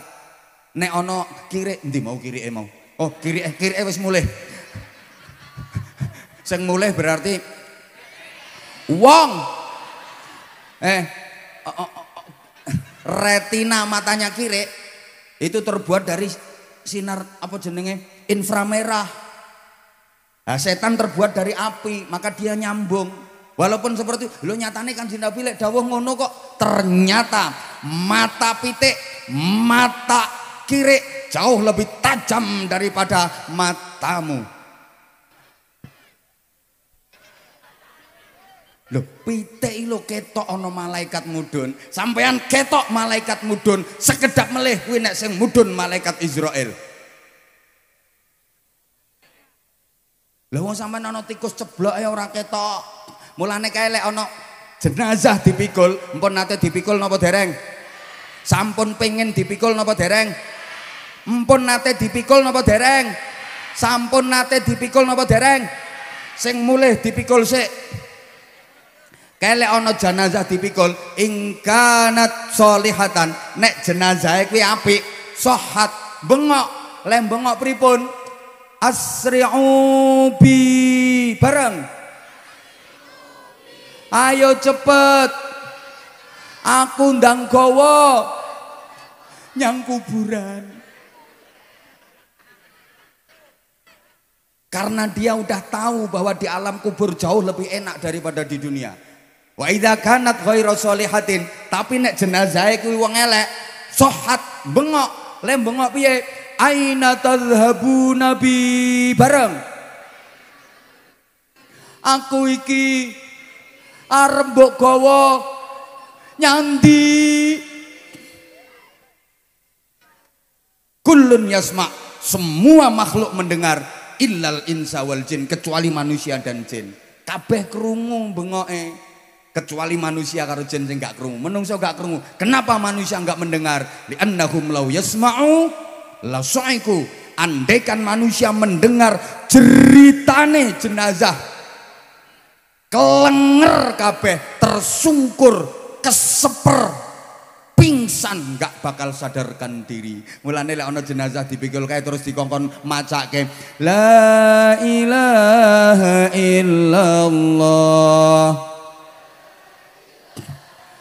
Nek ono kiri, ndi mau kiri eh Oh kiri eh kiri eh wis mulai. Sing mulai berarti wong. Eh retina matanya kiri itu terbuat dari sinar apa jenenge inframerah. Nah, setan terbuat dari api, maka dia nyambung. Walaupun seperti lo nyatane kan sinar pilek dawuh ngono kok ternyata mata pitik, mata kiri jauh lebih tajam daripada matamu. Loh, pitik lo ketok ana malaikat mudun, Sampean ketok malaikat mudun sekedap meleh kuwi nek sing mudhun malaikat Israel. Lha wong sampean ana tikus ceblok ya ora ketok. Mulane kae lek ana jenazah dipikul, mpun nate dipikul napa dereng? Sampun pengen dipikul napa dereng? Mpun nate dipikul napa dereng? Sampun nate dipikul napa dereng? Sing mulih dipikul sik. Kele ono jenazah dipikul ingkanat solihatan nek jenazah kuwi apik sohat bengok lem bengok pripun asri'u bi bareng ayo cepet aku ndang gawa nyang kuburan karena dia udah tahu bahwa di alam kubur jauh lebih enak daripada di dunia Wa idza kanat ghairu sholihatin, tapi nek jenazahe kuwi wong elek, sohat bengok, le bengok piye? Aina tadhhabu nabi bareng. Aku iki arep mbok gawa nyandi. Kullun yasma, semua makhluk mendengar illal insa wal jin kecuali manusia dan jin. Kabeh krungu bengoke kecuali manusia karo jin sing gak krungu menungso gak krungu kenapa manusia gak mendengar li annahum law yasma'u la su'iku andaikan manusia mendengar ceritane jenazah kelenger kabeh tersungkur keseper pingsan gak bakal sadarkan diri mulane lek ana jenazah dipikul kae terus dikongkon macake la ilaha illallah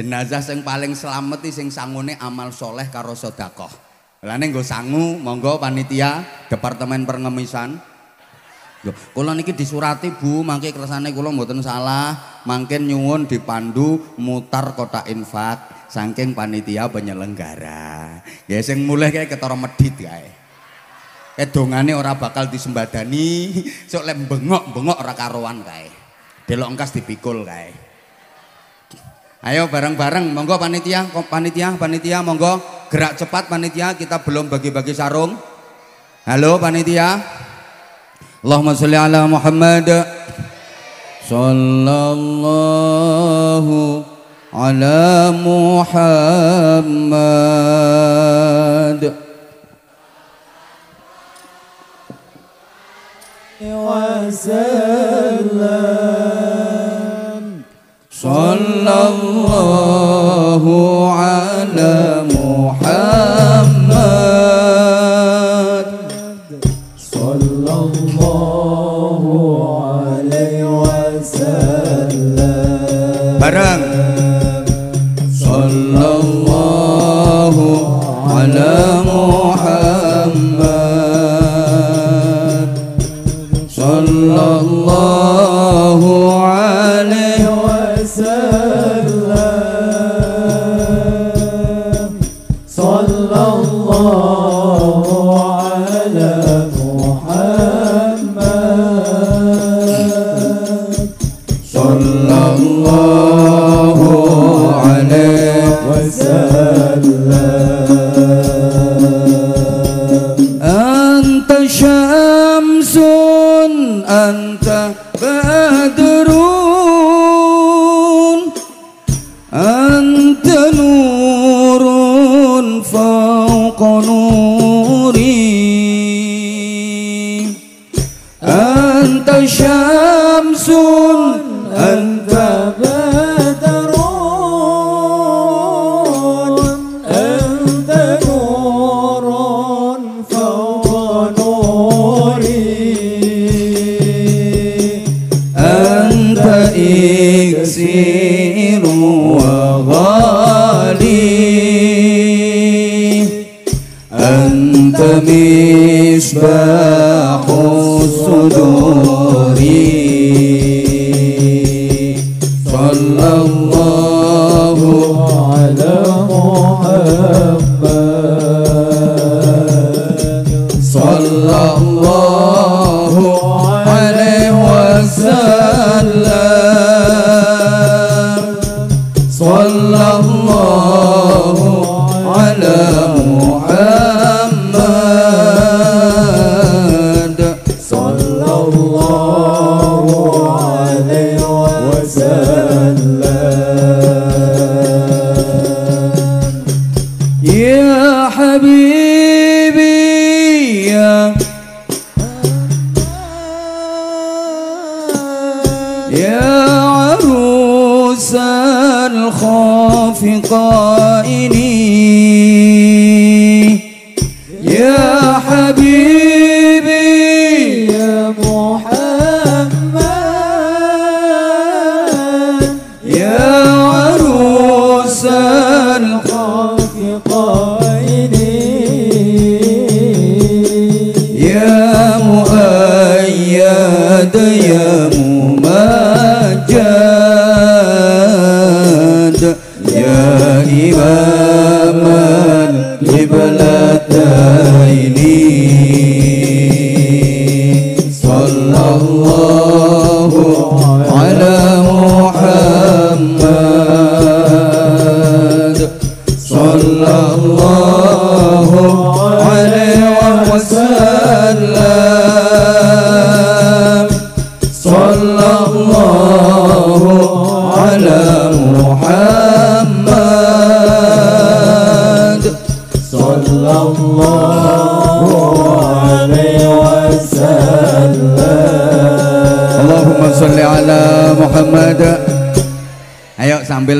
jenazah sing paling selamat di sing sangune amal soleh karo sodakoh lah nggo sangu monggo panitia departemen pengemisan Yo, kula niki disurati Bu, mangke kersane kula mboten salah, mangke nyuwun dipandu mutar kotak infak saking panitia penyelenggara. Ya sing mulih kae ketara medhit kae. Edongane ora bakal disembadani, sok lek bengok-bengok ora karoan kae. Delok engkas dipikul kae. Ayo bareng-bareng, monggo panitia, panitia, panitia, monggo gerak cepat panitia, kita belum bagi-bagi sarung. Halo panitia. Allahumma sholli ala Muhammad. Sallallahu ala Muhammad. Wa sallam. صلى الله على محمد صلى الله عليه وسلم برang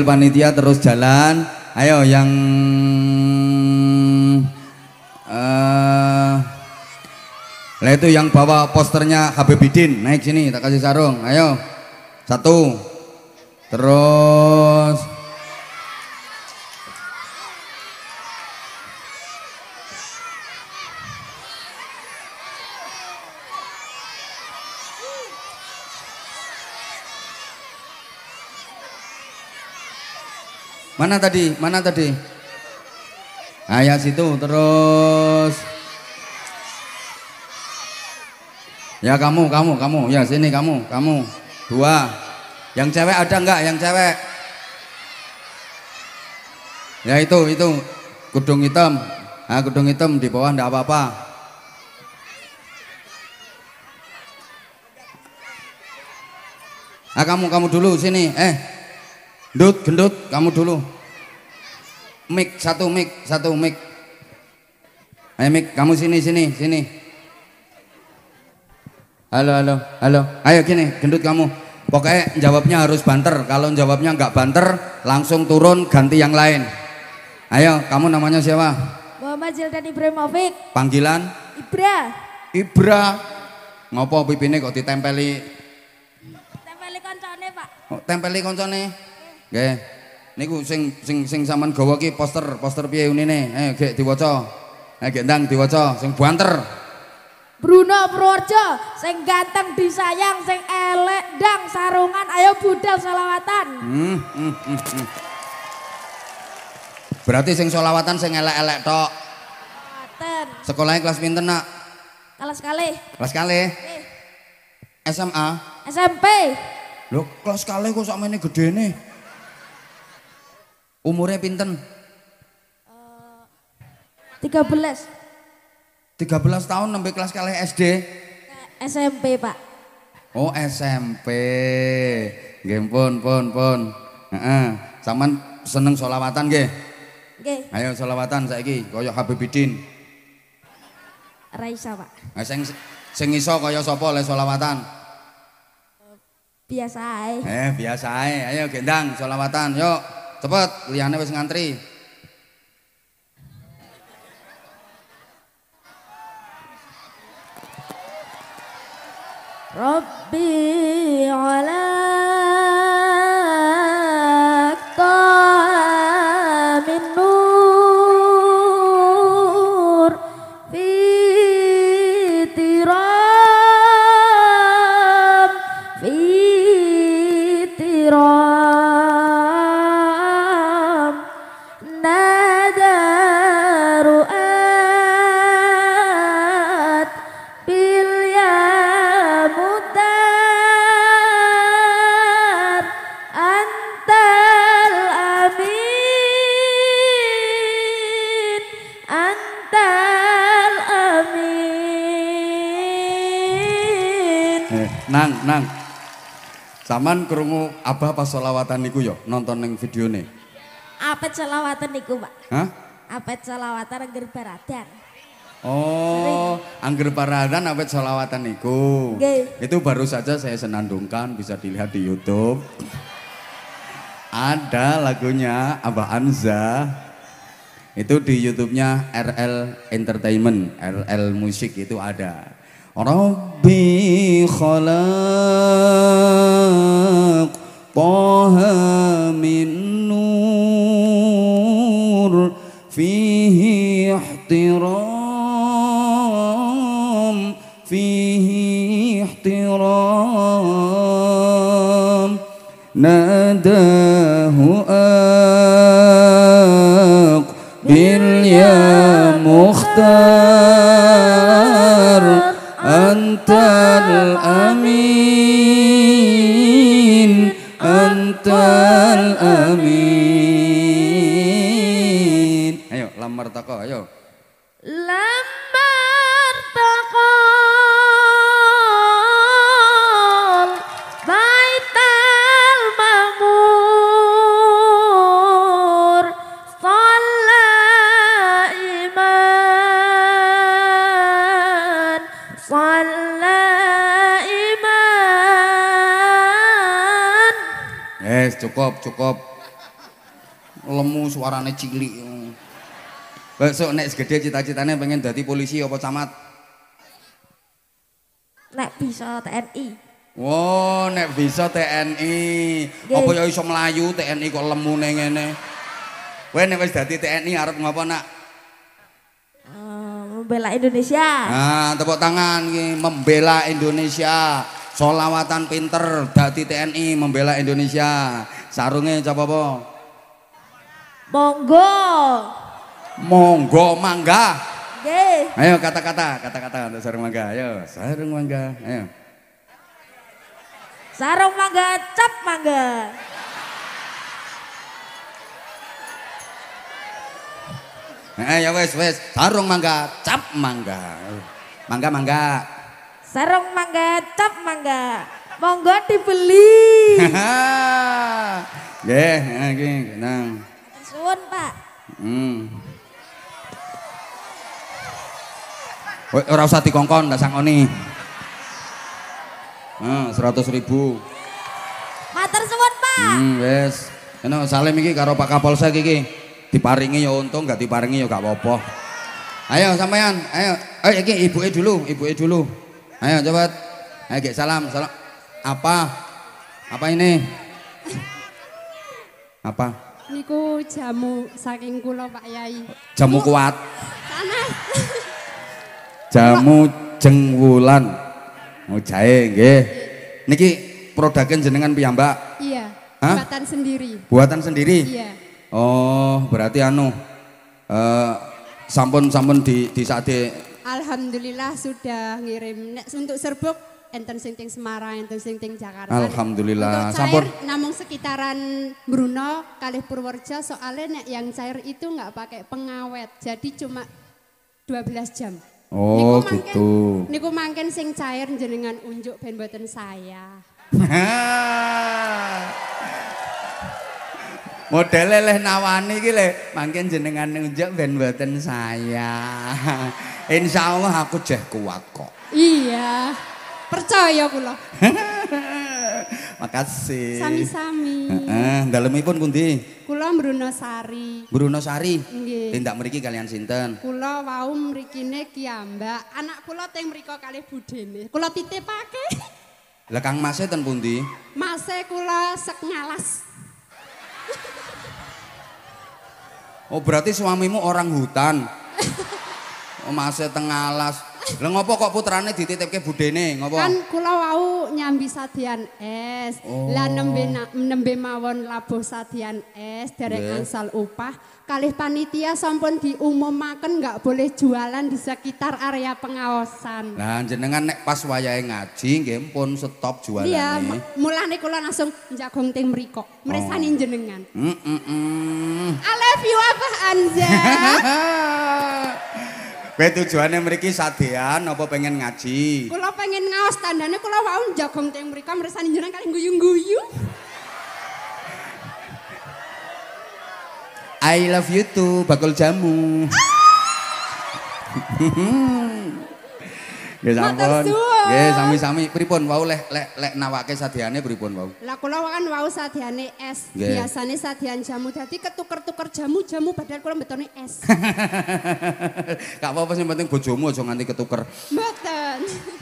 mobil panitia terus jalan. Ayo yang uh, itu yang bawa posternya Habib Bidin naik sini tak kasih sarung. Ayo satu terus Mana tadi? Mana tadi? Ayah situ terus. Ya kamu, kamu, kamu. Ya sini kamu, kamu. Dua. Yang cewek ada enggak? Yang cewek. Ya itu, itu. Kudung hitam. Ah, kudung hitam di bawah enggak apa-apa. Ah kamu kamu dulu sini. Eh. Gendut, gendut, kamu dulu mic satu mic satu mic ayo mic kamu sini sini sini halo halo halo ayo gini gendut kamu pokoknya jawabnya harus banter kalau jawabnya nggak banter langsung turun ganti yang lain ayo kamu namanya siapa Muhammad Zildan Ibrahimovic panggilan Ibra Ibra ngopo pipine kok ditempeli tempeli koncone pak oh, tempeli koncone Nggih. Okay niku sing sing sing sampean gawa ki poster poster piye unine eh gek diwaca eh gek ndang diwaca sing banter Bruno Purworejo sing ganteng disayang sing elek dang sarungan ayo budal selawatan hmm, hmm, hmm, hmm. berarti sing selawatan sing elek-elek tok sekolahnya kelas pinten nak kelas kali kelas kali eh. SMA SMP Lo kelas kali kok sama ini gede nih Umurnya pinten? Eh, tiga 13 Tiga tahun sampai kelas kali SD? SMP pak. Oh SMP. Game pun pun pun. Heeh. Saman seneng selawatan nggih? Nggih. Ayo selawatan saiki koyo Habibidin. Raisa pak. Nah, sing sing iso sholawatan. sapa le selawatan? biasa Eh biasa ae. Ayo gendang sholawatan, yuk cepet, liane wis ngantri. Rabbi ala Sampean kerungu Abah pas selawatan niku yo ya, nonton neng video nih? Apa selawatan niku, Pak? Hah? Apa selawatan angger baradan? Oh, angger baradan apa selawatan niku. Nggih. Itu baru saja saya senandungkan bisa dilihat di YouTube. Ada lagunya Abah Anza. Itu di YouTube-nya RL Entertainment, RL Music itu ada. ربي خلاق طه من نور فيه احترام فيه احترام ناداه آق باليا مختار Antal Amin Antal Amin Ayo lamar tako ayo lamar iman. Eh, cukup, cukup. Lemu suarane cili. Besok nek segede cita-citanya pengen jadi polisi apa camat? Nek bisa TNI. Wow, nek bisa TNI. Gini. Apa ya iso melayu TNI kok lemu nengene. Kowe nek wis dadi TNI arep ngapa nak? membela Indonesia. Nah, tepuk tangan ini membela Indonesia. Solawatan pinter dari TNI membela Indonesia. Sarungnya coba apa? Monggo. Monggo mangga. Nggih. Ayo kata-kata, kata-kata untuk sarung mangga. Ayo, sarung mangga. Ayo. Sarung mangga, cap mangga. Eh ya wes wes, sarung mangga, cap mangga. Mangga mangga. Sarung mangga, cap mangga. Monggo dibeli. Nggih, eh, iki nang. Suwun, Pak. Hmm. Ora usah dikongkon, ndak sangoni. Nah, seratus ribu. Matur suwun, Pak. Hmm, wes. Kena salim iki karo Pak Kapolsek iki. Diparingi ya untung, gak diparingi ya gak apa-apa. Ayo sampean, ayo. Eh, ini ibu E dulu, ibu E dulu. Ayo coba. Ayo gak salam, salam. Apa? Apa ini? Apa? Niku jamu saking kulo Pak Yai. Jamu kuat. jamu jengwulan. Oh jahe nggih. Niki produknya jenengan piyambak? Iya. Hah? Buatan sendiri. Buatan sendiri? Iya. Oh, berarti anu uh, eh, sampun sampun di di sade. Alhamdulillah sudah ngirim nek untuk serbuk enten sing ting Semarang, enten sing ting Jakarta. Alhamdulillah. Untuk cair, sampun namung sekitaran Bruno kalih Purworejo soalnya nek yang cair itu enggak pakai pengawet. Jadi cuma 12 jam. Oh niku mangken, gitu. Niku mangken sing cair jenengan unjuk ben boten saya. modele leleh nawani iki leh mangken jenengan njuk ben mboten saya Insya Allah aku jeh kuat kok iya percaya kula makasih sami-sami heeh dalemipun pundi kula Bruno Sari Bruno Sari nggih tindak mriki kalian sinten kula wau mrikine Ki Mbak anak kula teng mriko kalih budene kula titipake lah Kang Mas ten pundi Mas kula sek nyalas. Oh berarti suamimu orang hutan. Oh, masih tengah alas. Lha ngopo kok putrane dititipke budene ngopo? Kan kula wau nyambi sadian es. Oh. Lah nembe nembe mawon labuh sadian es dereng yeah. upah. Kalih panitia sampun diumumaken nggak boleh jualan di sekitar area pengawasan. Lah jenengan nek pas wayahe ngaji nggih pun stop jualane. Iya, mulane kula langsung njagong tim mriko. Meresani oh. jenengan. Mm -mm. I love you apa Anja? Kabeh tujuannya mriki sadean apa pengen ngaji? Kula pengen ngaos tandane kula wau jagong teng mriko mresani jenengan kali guyu-guyu. I love you too, bakul jamu. Ah! Ya sampun. Nggih sami-sami pripun wau lek lek lek nawake sadiane pripun wau? Lah kula kan wau sadiane es. Nggih. Biasane sadian jamu dadi ketuker-tuker jamu-jamu padahal kula betone es. Kak apa-apa sing penting bojomu aja nganti ketuker. Mboten.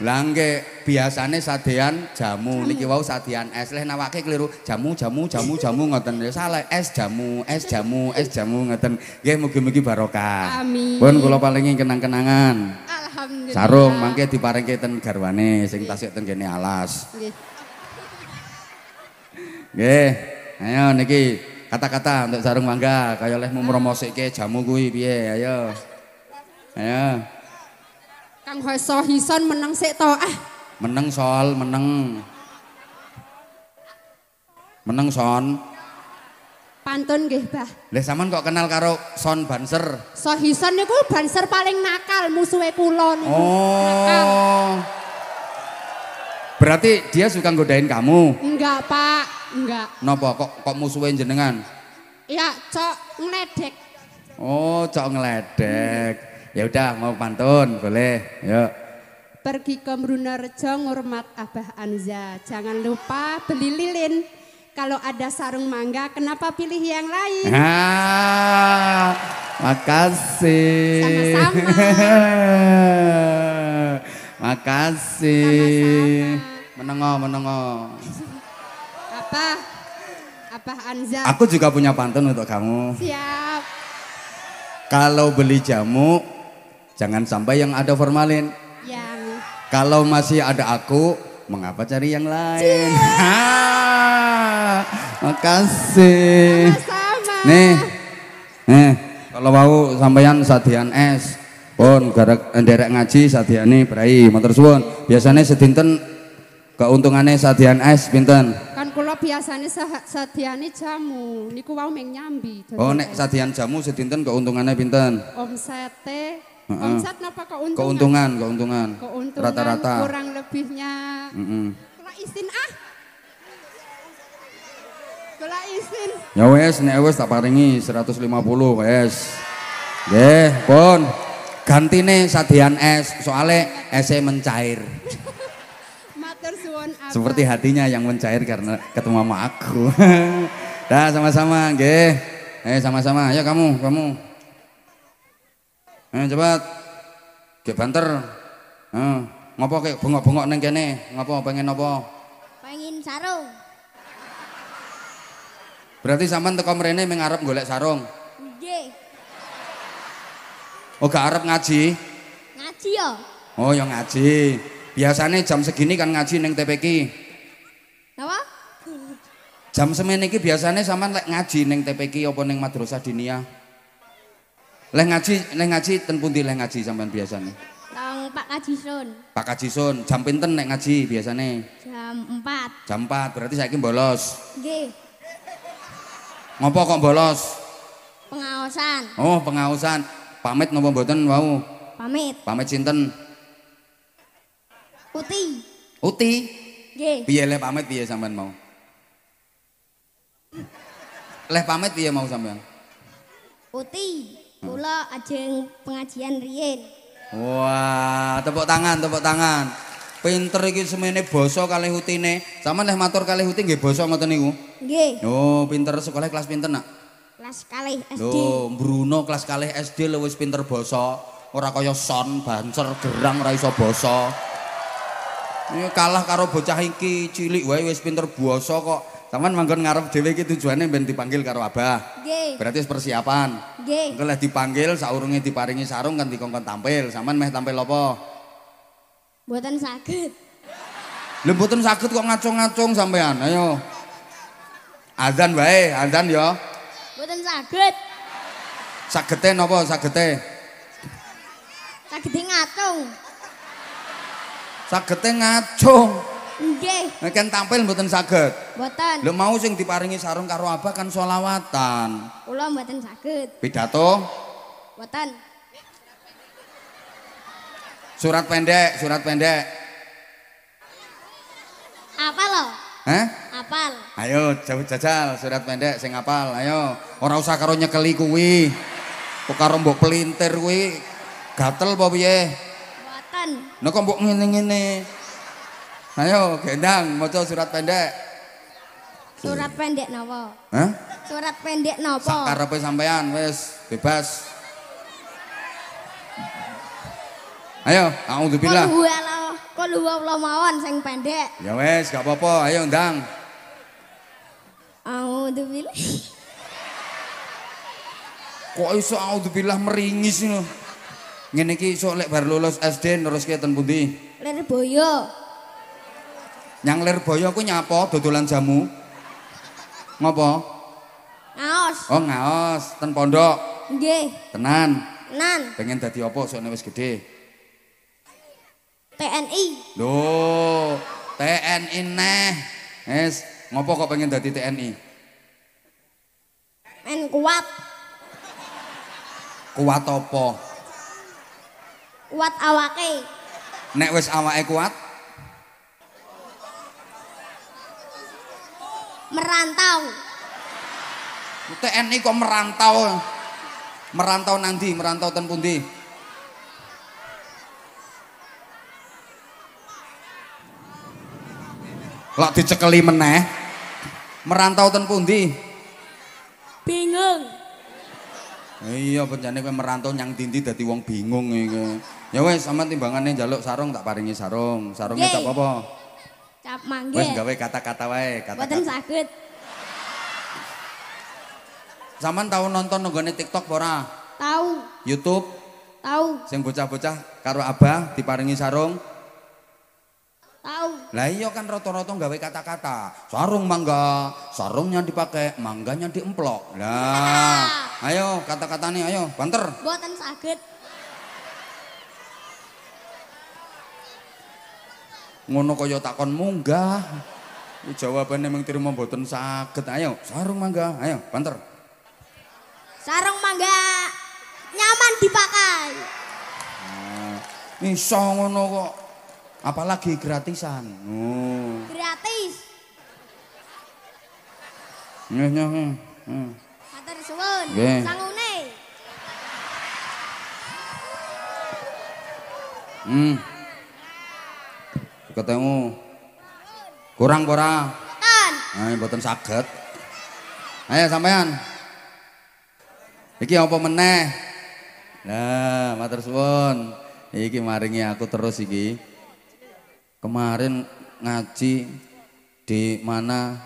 Lah nggih biasane sadian jamu, jamu. niki wau sadian es. Leh nawake keliru jamu jamu jamu jamu ngoten. Ya, Salah es jamu, es jamu, es jamu ngoten. Nggih mugi-mugi barokah. Amin. Pun kula palingi kenang-kenangan. Alhamdulillah. Sarung mangke diparingke ten garwane sing tasik ten kene alas. Nggih. Nggih. Ayo niki kata-kata untuk sarung mangga kaya oleh mempromosikke jamu kuwi piye ayo. Ayo. Kang Hoso Hison menang sik to ah. menang sol, menang, menang son. Pantun nggih, Bah. Lah sampean kok kenal karo Son Banser? Sohison niku Banser paling nakal musuhe kula niku. Oh. Berarti dia suka godain kamu? Enggak, Pak. Enggak. Napa kok kok musuhe jenengan? Ya, cok ngeledek. Oh, cok ngeledek. Ya udah mau pantun, boleh. Yuk. Pergi ke Brunarejo ngurmat Abah Anza. Jangan lupa beli lilin kalau ada sarung mangga, kenapa pilih yang lain? Ah, makasih. Sama-sama. makasih. Sama-sama. Menengo, menengo. Apa? Apa Anza? Aku juga punya pantun untuk kamu. Siap. Kalau beli jamu, jangan sampai yang ada formalin. Yang. Kalau masih ada aku, mengapa cari yang lain? Iya. Ah, makasih. Sama-sama. Nih, nih kalau mau sampeyan sadian es, pun garak eh, derek ngaji sadiane berai motor suwun. Biasanya setinten keuntungannya sadian es pinten? Kan kalau biasanya Satiani jamu, niku wau meng nyambi. Oh nek sadian jamu setinten keuntungannya pinten? sete. Omset napa keuntungan? Keuntungan, keuntungan. rata-rata. Kurang lebihnya. Mm -mm. Kalau isin ah. Kalau isin. Ya wes, nek wes tak paringi 150 wes. Nggih, pun. Gantine sadian es, soale ese mencair. Matur suwun Seperti hatinya yang mencair karena ketemu sama aku. Dah sama-sama, nggih. Eh sama-sama, ya kamu, kamu eh cepat. Ge banter. Heeh. Ngopo kek bengok-bengok ning kene? Ngopo pengen apa? Pengen sarung. Berarti sampean teko mrene ming arep golek sarung. Nggih. Oh gak arep ngaji? Ngaji yo. Oh yang ngaji. Biasanya jam segini kan ngaji neng TPK. Napa? Jam semene iki biasanya sampean lek ngaji neng TPK apa neng madrasah diniyah? Leh ngaji, leh ngaji ten di leh ngaji sampean biasane? Nang Pak Kaji Sun. Pak Kaji Sun, jam pinten leh ngaji nih. Jam empat. Jam empat, berarti saya kirim bolos. G. Ngopo kok bolos? Pengawasan. Oh, pengawasan. Pamit ngopo boten wau? Pamit. Pamit cinten. Uti. Uti? G. Biar leh pamit biar sampean mau? Leh pamit biar mau sampean? Uti. Kula ajeng pengajian riyen. Wah, tepuk tangan, tepuk tangan. Pinter iki semene basa kalih utine. Sampe neh matur kalih uti nggih basa ngoten niku. Nggih. Oh, pinter sekolah kelas pinter nak? Kelas kalih SD. Loh, Bruno kelas kalih SD luwes pinter basa. Ora kaya son bancer gerang ora iso basa. Ini kalah karo bocah iki cilik wae wis pinter basa kok. Sampeyan manggon ngarep dhewe iki tujuane ben dipanggil karo Abah. Nggih. Berarti persiapan. Engko lek dipanggil saurunge diparingi sarung kan dikongkon tampil. Saman meh tampil apa? Mboten saged. Lho mboten saged kok ngacung-ngacung sampean. Ayo. Azan wae, azan yo. Mboten saged. Sagete napa sagete? Sagete ngacung. Sagete ngacung. Nggih. Nek tampil mboten saged. Mboten. Lho mau sing diparingi sarung karo abah kan solawatan. Kula mboten saged. Pidato? Mboten. Surat pendek, surat pendek. Apa lo? Hah? Apal. Ayo jauh jajal surat pendek sing apal. Ayo, ora usah karo nyekeli kuwi. rombok mbok pelintir kuwi gatel apa piye? Mboten. Nek kok mbok ngene-ngene. Ayo gendang maca surat pendek. Surat pendek napa? Hah? Surat pendek napa? Sakarepe sampean wis bebas. Ayo, auzubillah. Kul huwa Allah mawon sing pendek. Ya wis, gak apa-apa. Ayo ndang. Auzubillah. Kok iso auzubillah meringis ngono. Ngene iki iso lek bar lulus SD neruske ten pundi? Lere boyo. Yang Lerboyo aku nyapa dodolan jamu. Ngopo? Ngaos. Oh, ngaos ten pondok. Nggih. Tenan. Tenan. Pengen dadi apa ne wis gedhe? TNI. Loh, TNI neh. Es, ngopo kok pengen dadi TNI? Men kuat. Kuat apa? Kuat awake. Nek wis awake kuat, merantau. TNI kok merantau? Merantau nanti, merantau ten pundi? Lak dicekeli meneh. Merantau ten pundi? Bingung. Iya bencana kowe merantau nyang dindi dadi wong bingung iki. Ya wis, sama timbangannya njaluk sarung tak paringi sarung. Sarungnya tak apa-apa. arep manggil. gawe kata-kata wae, kata-kata. Boten saged. Zaman tahu nonton nggone TikTok ora? Tahu. YouTube? Tahu. Sing bocah-bocah karo abah diparingi sarung? Tahu. Lah iya kan rata-rata gawe kata-kata. Sarung mangga, sarungnya dipake, mangganya diemplok. Lah. ayo kata-katane ayo, banter. Boten saged. ngono kaya takon munggah. Ini jawabannya memang terima mboten sakit. Ayo, sarung mangga. Ayo, banter. Sarung mangga nyaman dipakai. Nah, iso ngono kok. Apalagi gratisan. Oh. Gratis. nih nyeh. Hmm. Matur suwun. Okay. Sangune. Hmm ketemu. Kurang ora? Mboten. Nah, sakit Ayo sampean. Iki apa meneh? Nah, matur suwun. Iki maringi aku terus iki. Kemarin ngaji di mana?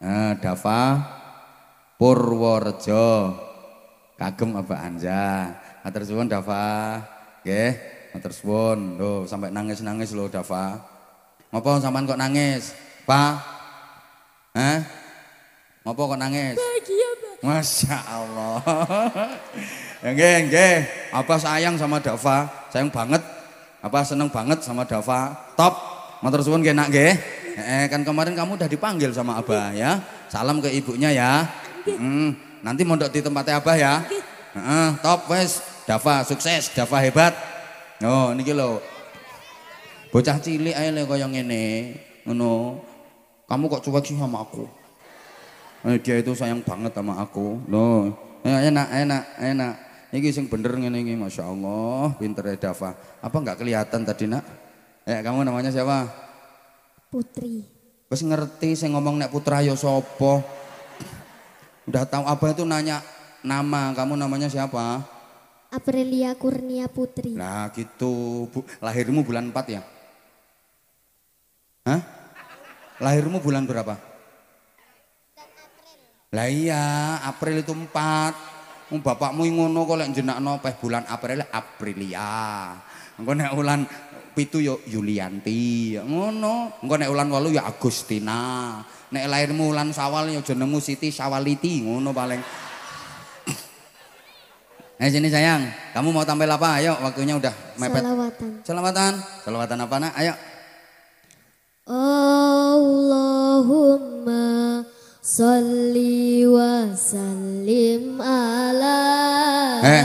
Nah, Dava Purworejo. Kagem apa anja? Matur suwun Dava, Nggih. Okay. Matur suwun. Loh, sampai nangis-nangis loh Dafa. Ngopo sampean kok nangis? pa? Hah? Ngopo kok nangis? Bahagia, Masya Allah. ya nggih, nggih. Apa sayang sama Dafa? Sayang banget. Apa seneng banget sama Dafa? Top. Matur suwun nggih nak nggih. Eh, kan kemarin kamu udah dipanggil sama Abah ya. Salam ke ibunya ya. Hmm, nanti mondok di tempatnya Abah ya. Heeh, uh, top wes. Dafa sukses, Dafa hebat. Oh, ini lho. Bocah cilik ae lho kaya ngene, ngono. Kamu kok cuek sih sama aku? Eh, dia itu sayang banget sama aku. Loh, eh, enak, enak, enak. Ini sing bener ngene iki, masyaAllah, Allah, pinter ya, Dafa. Apa nggak kelihatan tadi, Nak? Eh, kamu namanya siapa? Putri. Pas ngerti sing ngomong nek putra ya sapa? Udah tahu apa itu nanya nama, kamu namanya siapa? Aprilia Kurnia Putri. Nah gitu, Bu, lahirmu bulan 4 ya? Hah? Lahirmu bulan berapa? April. Lah iya, April itu 4. Um, bapakmu ngono kok lek jenakno peh bulan April Aprilia. Engko nek ulan pitu yo Yulianti, ya ngono. Engko nek ulan walu ya Agustina. Nek lahirmu ulan Sawal yo jenengmu Siti Sawaliti, ngono paling. Eh sini sayang, kamu mau tampil apa? Ayo, waktunya udah mepet. Selawatan. Selawatan, selawatan apa nak? Ayo. Allahumma salli wa sallim ala. Eh,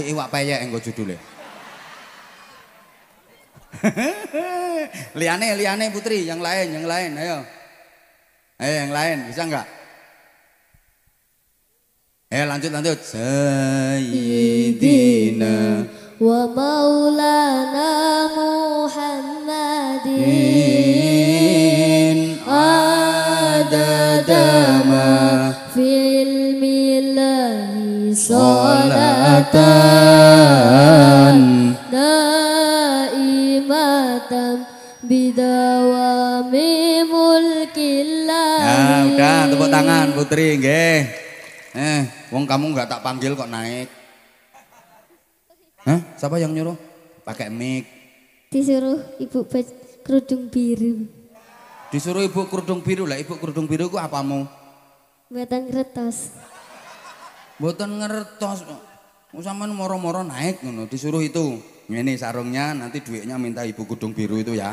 wih iwak paya yang gue judulnya. liane, liane putri, yang lain, yang lain, ayo. Ayo eh, yang lain, bisa nggak? Eh lanjut nanti Sayyidina wa maulana Muhammadin adadama fil milahi salatan daimatan bidawami mulkillah Ya nah, udah tepuk tangan putri nggih. Eh, wong kamu nggak tak panggil kok naik. Hah? Siapa yang nyuruh? Pakai mic. Disuruh ibu kerudung biru. Disuruh ibu kerudung biru lah. Ibu kerudung biru ku apamu? Buatan ngertos. Buatan ngertos. Usaman oh, moro-moro naik ngono. Disuruh itu. Ini sarungnya nanti duitnya minta ibu kerudung biru itu ya.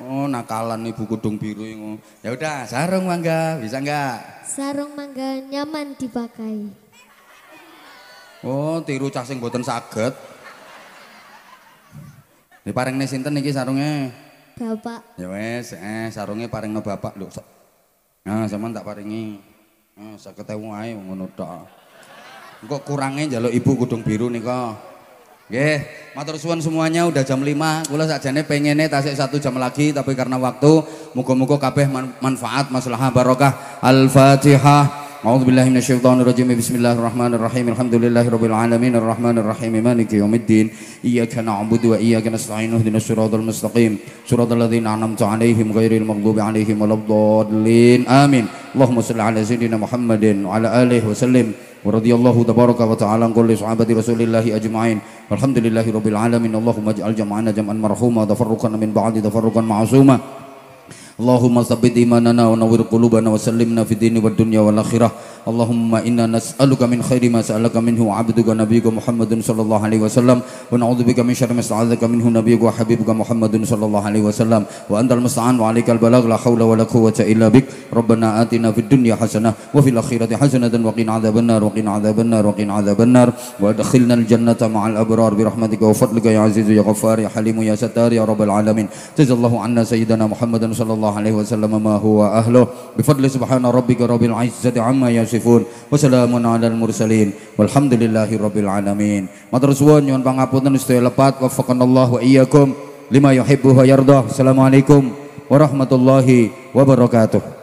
Oh, nakalan ibu kudung biru ini. Ya udah, sarung mangga, bisa enggak? Sarung mangga nyaman dipakai. Oh, tiru cah boten saged. Di paringne sinten iki sarungnya. Bapak. Ya wes, eh sarungnya paringno bapak lu. Nah, zaman tak paringi. Nah, 50.000 ayo ngono tok. Kok kurangnya njaluk ibu kudung biru nih kok? Yeah. Matur suwun semuanya udah jam 5. Kula sakjane pengene tasik satu jam lagi tapi karena waktu muga-muga kabeh manfaat maslahah barokah. Al-Fatihah. A'udzu billahi minasyaitonir rajim. Bismillahirrahmanirrahim. Alhamdulillahirabbil alamin. Arrahmanir rahim. Maliki yaumiddin. Iyyaka na'budu wa iyyaka nasta'in. Ihdinash shiratal mustaqim. Shiratal ladzina an'amta 'alaihim ghairil maghdubi 'alaihim waladdallin. Amin. Allahumma shalli 'ala sayyidina Muhammadin wa 'ala alihi wa sallim. Wa radiyallahu tabaraka wa ta'ala an kulli sahabati Rasulillah ajma'in. walhamdulillahi rabbil alamin Allahumma ij'al jam'ana jam'an marhuma tafarruqan min ba'di tafarruqan ma'suma اللهم ثبت إيماننا ونور قلوبنا وسلمنا في الدين والدنيا والآخرة اللهم إنا نسألك من خير ما سألك منه عبدك نبيك محمد صلى الله عليه وسلم ونعوذ بك من شر ما استعاذك منه نبيك وحبيبك محمد صلى الله عليه وسلم وأنت المستعان وعليك البلاغ لا حول ولا قوة إلا بك ربنا آتنا في الدنيا حسنة وفي الآخرة حسنة وقنا عذاب النار وقنا عذاب النار وقنا عذاب النار وأدخلنا الجنة مع الأبرار برحمتك وفضلك يا عزيز يا غفار يا حليم يا ستار يا رب العالمين جزا الله عنا سيدنا محمد صلى الله sallallahu alaihi wasallam ma huwa ahluh bifadli subhana rabbika rabbil izzati amma yasifun wa salamun mursalin walhamdulillahi rabbil alamin matur suwun nyuwun pangapunten sedaya lepat wafaqanallahu wa iyyakum lima yuhibbu wa assalamualaikum warahmatullahi wabarakatuh